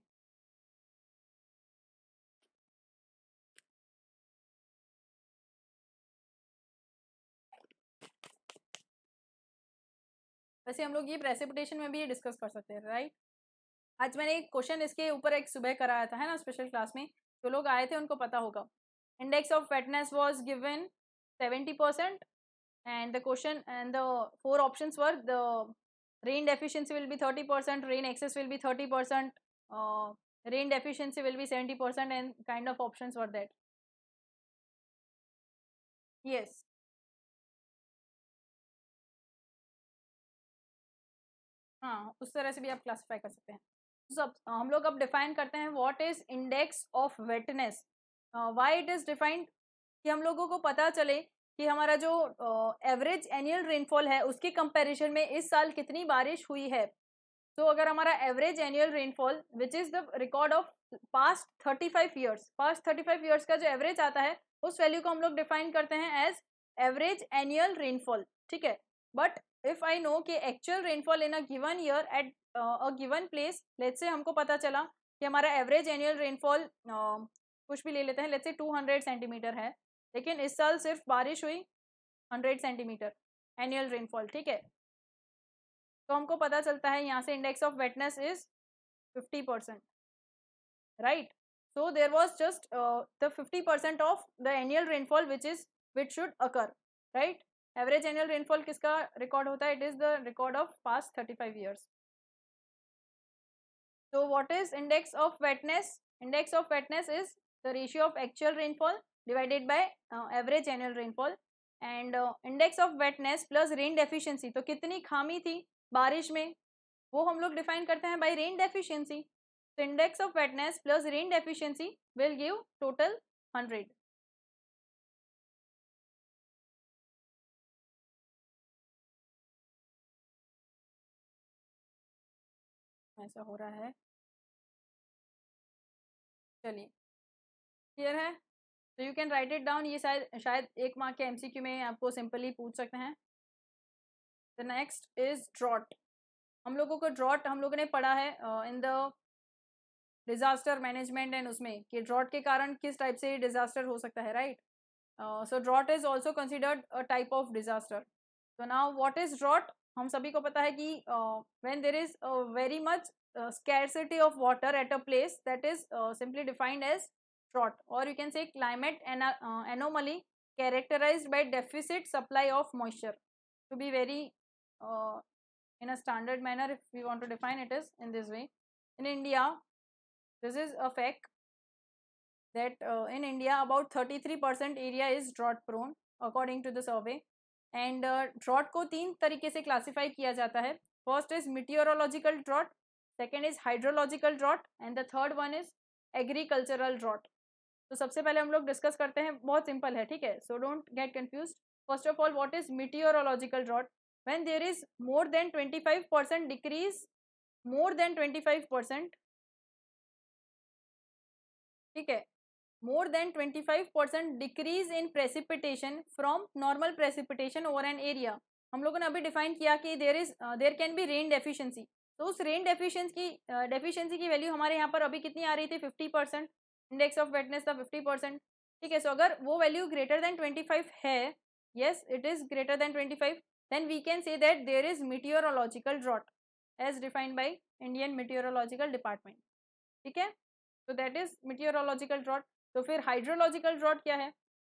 वैसे हम लोग ये प्रेसिपिटेशन में भी ये डिस्कस कर सकते हैं राइट आज मैंने एक क्वेश्चन इसके ऊपर एक सुबह कराया था है ना स्पेशल क्लास में जो लोग आए थे उनको पता होगा index of wetness was given seventy percent and the question and the four option were the rain deficiency will be thirty percent rain excess will be thirty percent rain deficiency will be seventy percent and kind of option for that yes हाँ उस तरह से भी आप classify कर सकते हैं सब हम लोग अब डिफाइन करते हैं what is index of wetness why it is defined कि हम लोगों को पता चले कि हमारा जो एवरेज एनुअल रेनफॉल है उसके कंपैरिजन में इस साल कितनी बारिश हुई है तो so, अगर हमारा average annual rainfall which is the record of past thirty five years past thirty five years का जो एवरेज आता है उस वैल्यू को हम लोग डिफाइन करते हैं एज एवरेज एनुअल रेनफॉल ठीक है बट इफ आई नो कि actual rainfall in a given year at a given place let say हमको पता चला कि हमारा एवरेज एनुअल रेनफॉल कुछ भी ले लेते हैं लेट से टू हंड्रेड सेंटीमीटर है लेकिन इस साल सिर्फ बारिश हुई हंड्रेड सेंटीमीटर एनुअल रेनफॉल ठीक है तो हमको पता चलता है यहाँ से index of wetness is fifty percent right so there was just the fifty percent of the annual rainfall which is which should occur right average annual rainfall किसका रिकॉर्ड होता है it is the record of past thirty five years तो what is index of wetness index of wetness is the ratio of actual rainfall divided by average annual rainfall and index of wetness plus rain deficiency तो कितनी खामी थी बारिश में वो हम लोग डिफाइन करते हैं बाई रेन डेफिशियंसी तो index of wetness plus rain deficiency will give total hundred ऐसा हो रहा है चलिए क्लियर है तो you can write it down ये शायद शायद एक मार्क के एमसीक्यू में आपको सिंपली पूछ सकते हैं द नेक्स्ट इज ड्रॉट हम लोगों को ड्रॉट हम लोगों ने पढ़ा है in the disaster management and उसमें कि ड्रॉट के कारण किस टाइप से डिजास्टर हो सकता है right so drought is also considered a type of disaster तो नाउ वॉट इज ड्रॉट हम सभी को पता when there is very much scarcity of water at a place that is simply defined as drought or you can say climate anomaly characterized by deficit supply of moisture to be very in a standard manner if we want to define it is in this way in india this is a fact that in india about 33% area is drought prone according to the survey and drought को तीन तरीके से classify किया जाता है first is meteorological drought second is hydrological drought and the third one is agricultural drought तो सबसे पहले हम लोग डिस्कस करते हैं बहुत सिंपल है ठीक है so don't get confuse first of all what is meteorological drought when is more than twenty five percent decrease more than twenty five percent ठीक है more than 25% decrease in precipitation from normal precipitation over an area हम लोगों ने अभी define किया कि there is there can be rain deficiency तो उस रेन डेफिशिएंस की डेफिशिएंसी uh, की वैल्यू हमारे यहाँ पर अभी कितनी आ रही थी 50 परसेंट इंडेक्स ऑफ वेटनेस था 50 परसेंट ठीक है सो अगर वो वैल्यू ग्रेटर देन 25 है yes it is greater than 25 then we can say that there is meteorological drought as defined by Indian meteorological department ठीक है so that is meteorological drought तो फिर हाइड्रोलॉजिकल ड्रॉट क्या है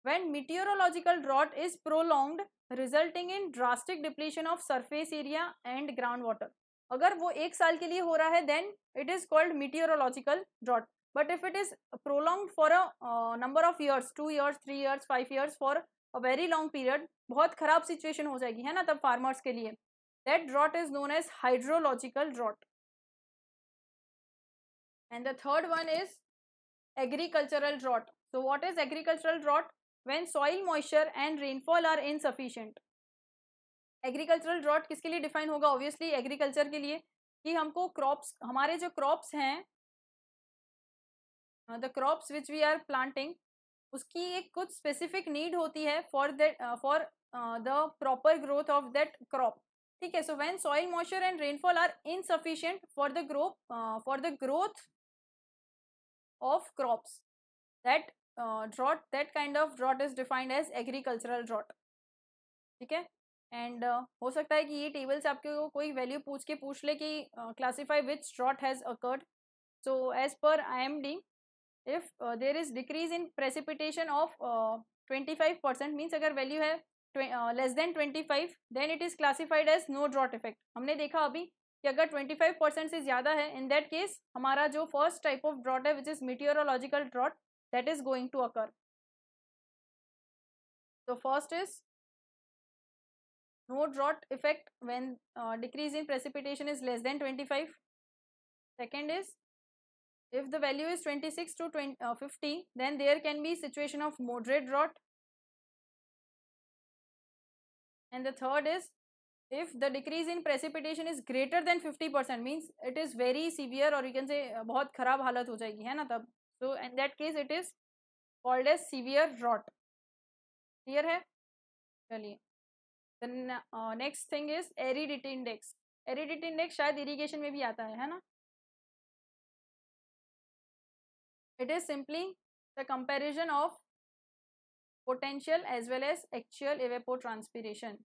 when meteorological drought is prolonged resulting in drastic depletion of surface area and ground water अगर वो एक साल के लिए हो रहा है then it is called meteorological drought but if it is prolonged for a number of years two years three years five years for a very long period बहुत खराब सिचुएशन हो जाएगी है ना तब फार्मर्स के लिए that drought is known as hydrological drought and the third one is agricultural drought. So what is agricultural drought? When soil moisture and rainfall are insufficient. Agricultural drought किसके लिए डिफाइन होगा ऑब्वियसली एग्रीकल्चर के लिए कि हमको crops हमारे जो crops हैं the crops which we are planting उसकी एक कुछ स्पेसिफिक नीड होती है for that for the proper growth of that crop ठीक है so when soil moisture and rainfall are insufficient for the grow for the growth of crops that uh, drought that kind of drought is defined as agricultural drought ठीक है and uh, हो सकता है कि ये tables आपके को कोई वैल्यू पूछ के पूछ ले कि classify which drought has occurred so as per I M D if there is decrease in precipitation of twenty five percent means अगर वैल्यू है less than twenty five then it is classified as no drought effect हमने देखा अभी कि अगर 25 percent से ज़्यादा in that case, case first type of drought, which is meteorological drought, that is going to occur. so first is no drought effect when uh, decrease in precipitation is less than 25 second is if the value is 26 to 20, uh, 50 then there can be situation of moderate drought and the third is if the decrease in precipitation is greater than 50% means it is very severe or you can say बहुत खराब हालत हो जाएगी है ना तब so in that case it is called as severe rot clear है चलिए then uh, next thing is aridity index aridity index शायद irrigation में भी आता है है ना it is simply the comparison of potential as well as actual evapotranspiration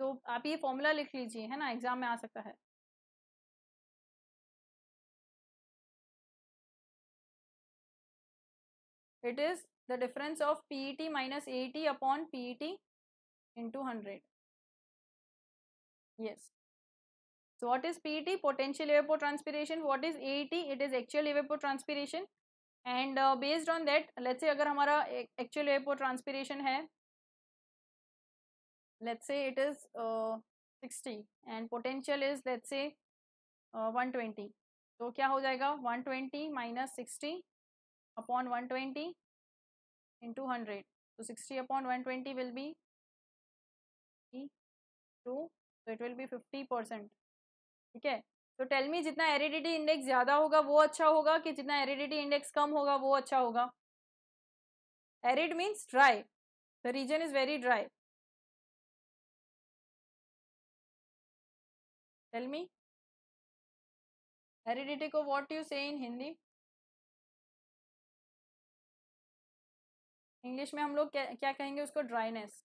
तो आप ये फॉर्मूला लिख लीजिए है ना एग्जाम में आ सकता है it is the difference of PET minus AT upon PET into hundred yes so what is PET potential evapotranspiration what is AT it is actual evapotranspiration and based on that let's say अगर हमारा actual airport transpiration है let's say it is uh, 60 and potential is let's say uh, 120 तो क्या हो जाएगा 120 twenty minus sixty upon one twenty into hundred तो 60 upon 120 twenty will be two तो it will be 50 percent ठीक है तो टेल मी जितना एरिडिटी इंडेक्स ज़्यादा होगा वो अच्छा होगा कि जितना एरिडिटी इंडेक्स कम होगा वो अच्छा होगा arid means dry the region is very dry tell me aridity को what you say in Hindi English में हम लोग क्या, क्या कहेंगे उसको ड्राइनेस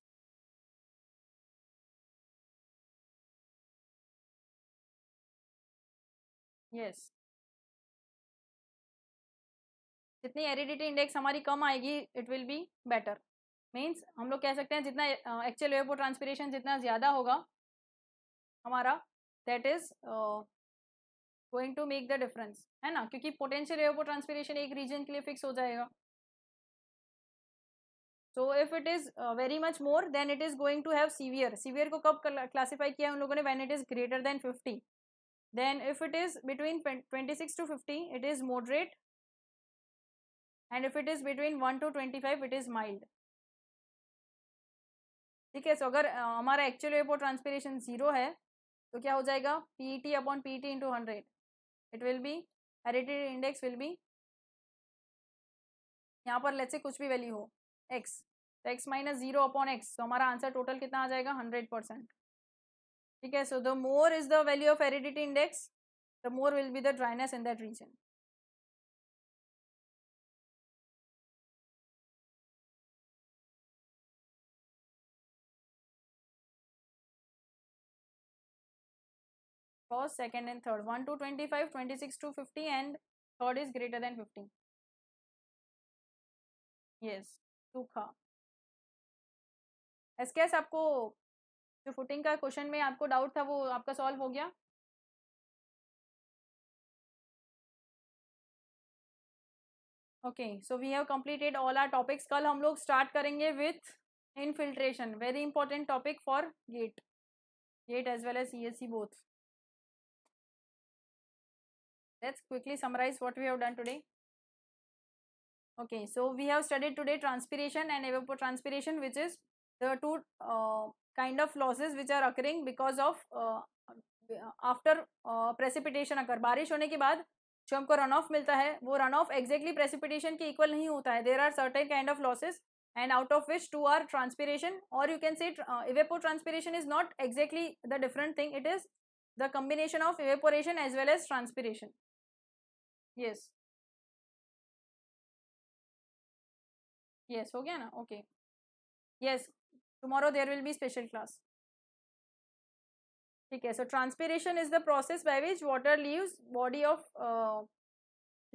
यस जितनी एरिडिटी इंडेक्स हमारी कम आएगी it will be better means हम लोग कह सकते हैं जितना एक्चुअल वेपो ट्रांसपीरेशन जितना ज़्यादा होगा हमारा that is going to make the difference है ना क्योंकि पोटेंशियल ट्रांसपीरेशन एक रीजन के लिए फिक्स हो जाएगा so if it is very much more than it is going to have severe severe को कब क्लासीफाई किया है उन लोगों ने when it is greater than fifty it is between twenty six to fifty it is moderate and if it is between one to twenty five it is mild ठीक है सो अगर uh, हमारा एक्चुअल वेपोर ट्रांसपीरेशन जीरो है तो क्या हो जाएगा P T upon P T into hundred it will be aridity index will be यहाँ पर लेट से कुछ भी वैल्यू हो एक्स तो X minus zero upon X तो हमारा आंसर टोटल कितना आ जाएगा हंड्रेड परसेंट ठीक है so the more is the value of aridity index the more will be the dryness in that region first second and third 1 to 25 26 to 50 and third is greater than 50 yes सूखा S K S आपको जो footing का question में आपको doubt था वो आपका solve हो गया okay so we have completed all our topics कल हम लोग स्टार्ट करेंगे with infiltration very important topic for GATE GATE as well as C S C both let's quickly summarize what we have done today okay so we have studied today transpiration and evapotranspiration which is the two uh, kind of losses which are occurring because of uh, after uh, precipitation occur barish hone ke baad जो हमको run of मिलता है वो run off exactly precipitation के equal नहीं होता है there are certain kind of losses and out of which two are transpiration और you can say evapo evapotranspiration is not exactly the different thing it is the combination of evaporation as well as transpiration yes yes हो गया ना okay yes tomorrow there will be special class ठीक है so transpiration is the process by which water leaves body of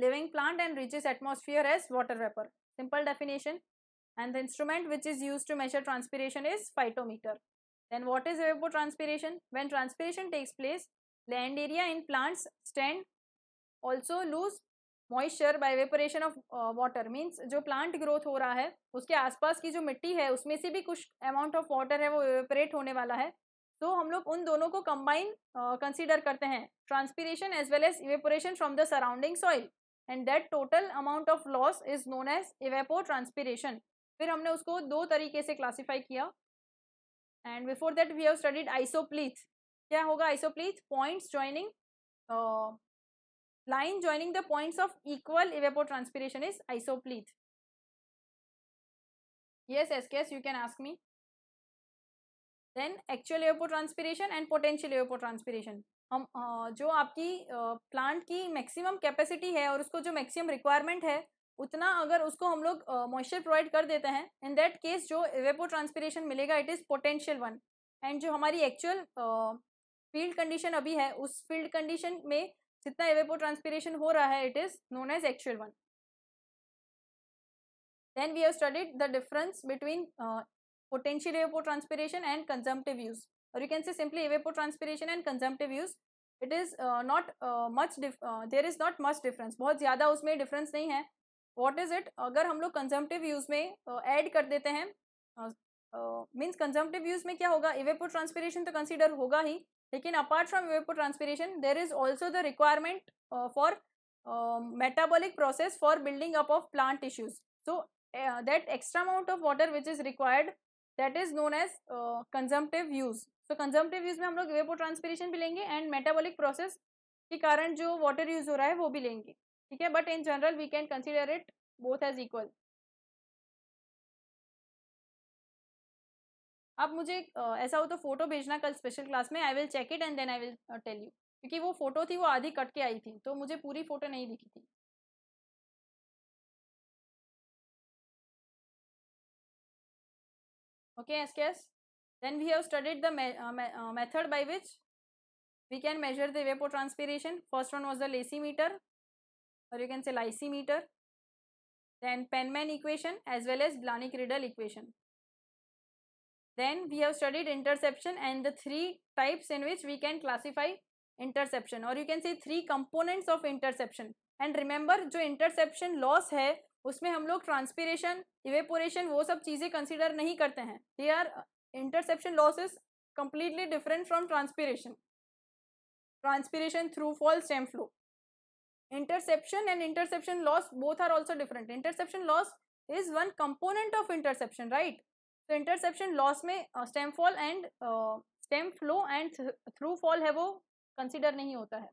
living plant and reaches atmosphere as water vapor simple definition and the instrument which is used to measure transpiration is phytometer then what is evapotranspiration when transpiration takes place land area in plants stand also lose moisture by vaporation of water means जो plant growth हो रहा है उसके आसपास की जो मिट्टी है उसमें से भी कुछ अमाउंट ऑफ वाटर है वो वेपरेट होने वाला है तो हम लोग उन दोनों को कंबाइन कंसिडर uh, करते हैं transpiration as well as evaporation from the surrounding soil and that total amount of loss is known as evapotranspiration फिर हमने उसको दो तरीके से क्लासीफाई किया and before that we have studied isopleth क्या होगा isopleth points joining Line joining the points of equal evapotranspiration is isopleth. Yes, SKS, you can ask me. Then actual evapotranspiration and potential evapotranspiration. हम जो आपकी plant की maximum capacity है और उसको जो मैक्सिमम रिक्वायरमेंट है उतना अगर उसको हम लोग मॉइस्चर प्रोवाइड कर देते हैं इन दैट केस जो वेपो ट्रांसपीरेशन मिलेगा it is potential one and जो हमारी एक्चुअल फील्ड कंडीशन अभी है उस फील्ड कंडीशन में जितना एवेपो ट्रांसपीरेशन हो रहा है it is known as actual one then we have studied the difference between potential evapotranspiration and consumptive use और you can say simply evapotranspiration and consumptive use it is not much there is not much difference बहुत ज़्यादा उसमें difference नहीं है what is it अगर हम लोग consumptive use में एड uh, कर देते हैं मीन्स कंजम्पटिव यूज में क्या होगा इवेपो ट्रांसपीरेशन तो कंसिडर होगा ही लेकिन apart from evapotranspiration there is also the requirement for metabolic process for building up of plant tissues so that extra amount of water which is required that is known as consumptive use so consumptive use में हम लोग वेपो transpiration भी लेंगे and metabolic process के कारण जो water use हो रहा है वो भी लेंगे ठीक है but in general we can consider it both as equal आप मुझे ऐसा हो तो फोटो भेजना कल स्पेशल क्लास में I will check it and then I will tell you क्योंकि वो फोटो थी वो आधी कट के आई थी तो मुझे पूरी फोटो नहीं दिखी थी okay S K S then we have studied the method by which we can measure the evapotranspiration first one was the lysimeter और you can say lysimeter then Penman equation as well as Blaney Criddle equation then we have studied interception and the three types in which we can classify interception or you can say three components of interception and remember जो interception loss है उसमें हम लोग transpiration evaporation वो सब चीज़ें consider नहीं करते हैं they are interception losses completely different from transpiration transpiration through fall stem flow interception and interception loss both are also different interception loss is one component of interception right तो interception loss में stem fall and stem flow and through fall है वो consider नहीं होता है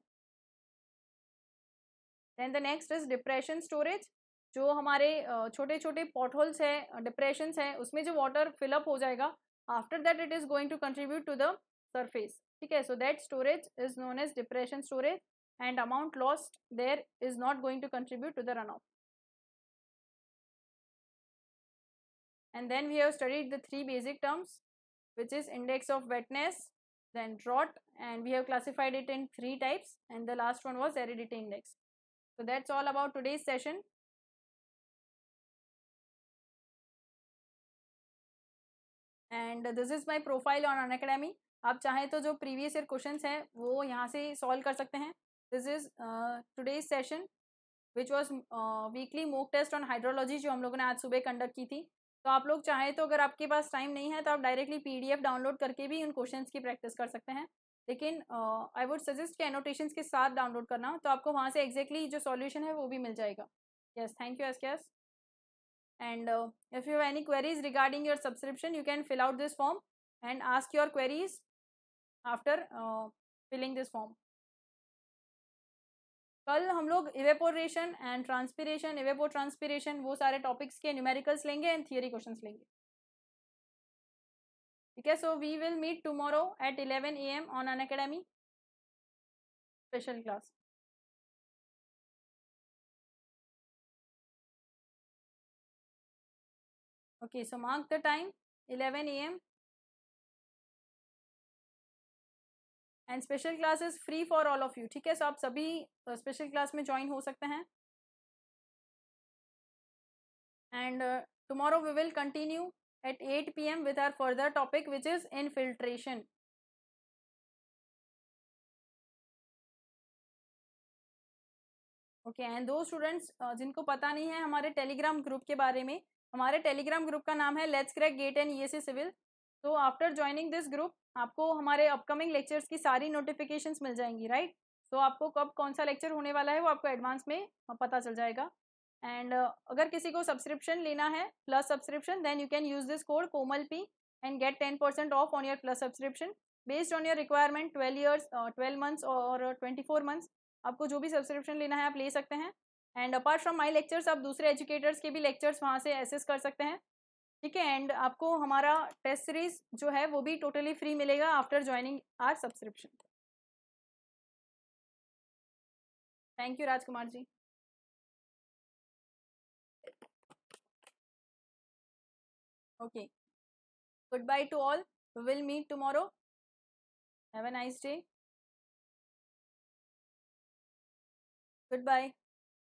then the next is depression storage जो हमारे छोटे छोटे पॉटहोल्स है डिप्रेशन है उसमें जो वाटर फिलअप हो जाएगा after that it is going to contribute to the surface ठीक है so that storage is known as depression storage and amount lost there is not going to contribute to the run off and then we have studied the three basic terms which is index of wetness then drought and we have classified it in three types and the last one was aridity index so that's all about today's session and this is my profile on Unacademy आप चाहें तो जो previous year question हैं वो यहाँ से solve कर सकते हैं this is today's session which was weekly mock test on hydrology जो हम लोगों ने आज सुबह कंडक्ट की थी तो आप लोग चाहें तो अगर आपके पास टाइम नहीं है तो आप डायरेक्टली पीडीएफ डाउनलोड करके भी उन क्वेश्चन की प्रैक्टिस कर सकते हैं लेकिन आई वुड सजेस्ट के एनोटेशन के साथ डाउनलोड करना तो आपको वहाँ से एक्जैक्टली exactly जो सॉल्यूशन है वो भी मिल जाएगा yes thank you S K and if you have any queries regarding your subscription you can fill out this form and ask your queries after filling this form कल हम लोग evaporation and transpiration evapotranspiration वो सारे topics के numericals लेंगे and theory question लेंगे ठीक है so we will meet tomorrow at eleven A M on Unacademy special class okay so mark the time 11 M and special class is free for all of you ठीक है so आप सभी special uh, class में join हो सकते हैं and tomorrow we will at at 8 pm with our further topic which is infiltration okay and दो students जिनको पता नहीं है हमारे टेलीग्राम ग्रुप के बारे में हमारे टेलीग्राम ग्रुप का नाम है लेट्स क्रैक गेट एंड ये सिविल तो आफ्टर ज्वाइनिंग दिस ग्रुप आपको हमारे अपकमिंग लेक्चर्स की सारी नोटिफिकेशन मिल जाएंगी राइट right? तो आपको कब कौन सा लेक्चर होने वाला है वो आपको एडवांस में पता चल जाएगा एंड uh, अगर किसी को सब्सक्रिप्शन लेना है plus subscription then you can use this code Komal P and get ten percent off on your plus subscription based on your requirement twelve years twelve months और ट्वेंटी फोर मंथ्स आपको जो भी subscription लेना है आप ले सकते हैं and apart from my lectures आप दूसरे एजुकेटर्स के भी लेक्चर्स वहाँ से एसेस कर सकते हैं ठीक है एंड आपको हमारा टेस्ट सीरीज जो है वो भी टोटली फ्री मिलेगा after joining our subscription thank you Rajkumar ji okay good bye to all will meet tomorrow have a nice day good bye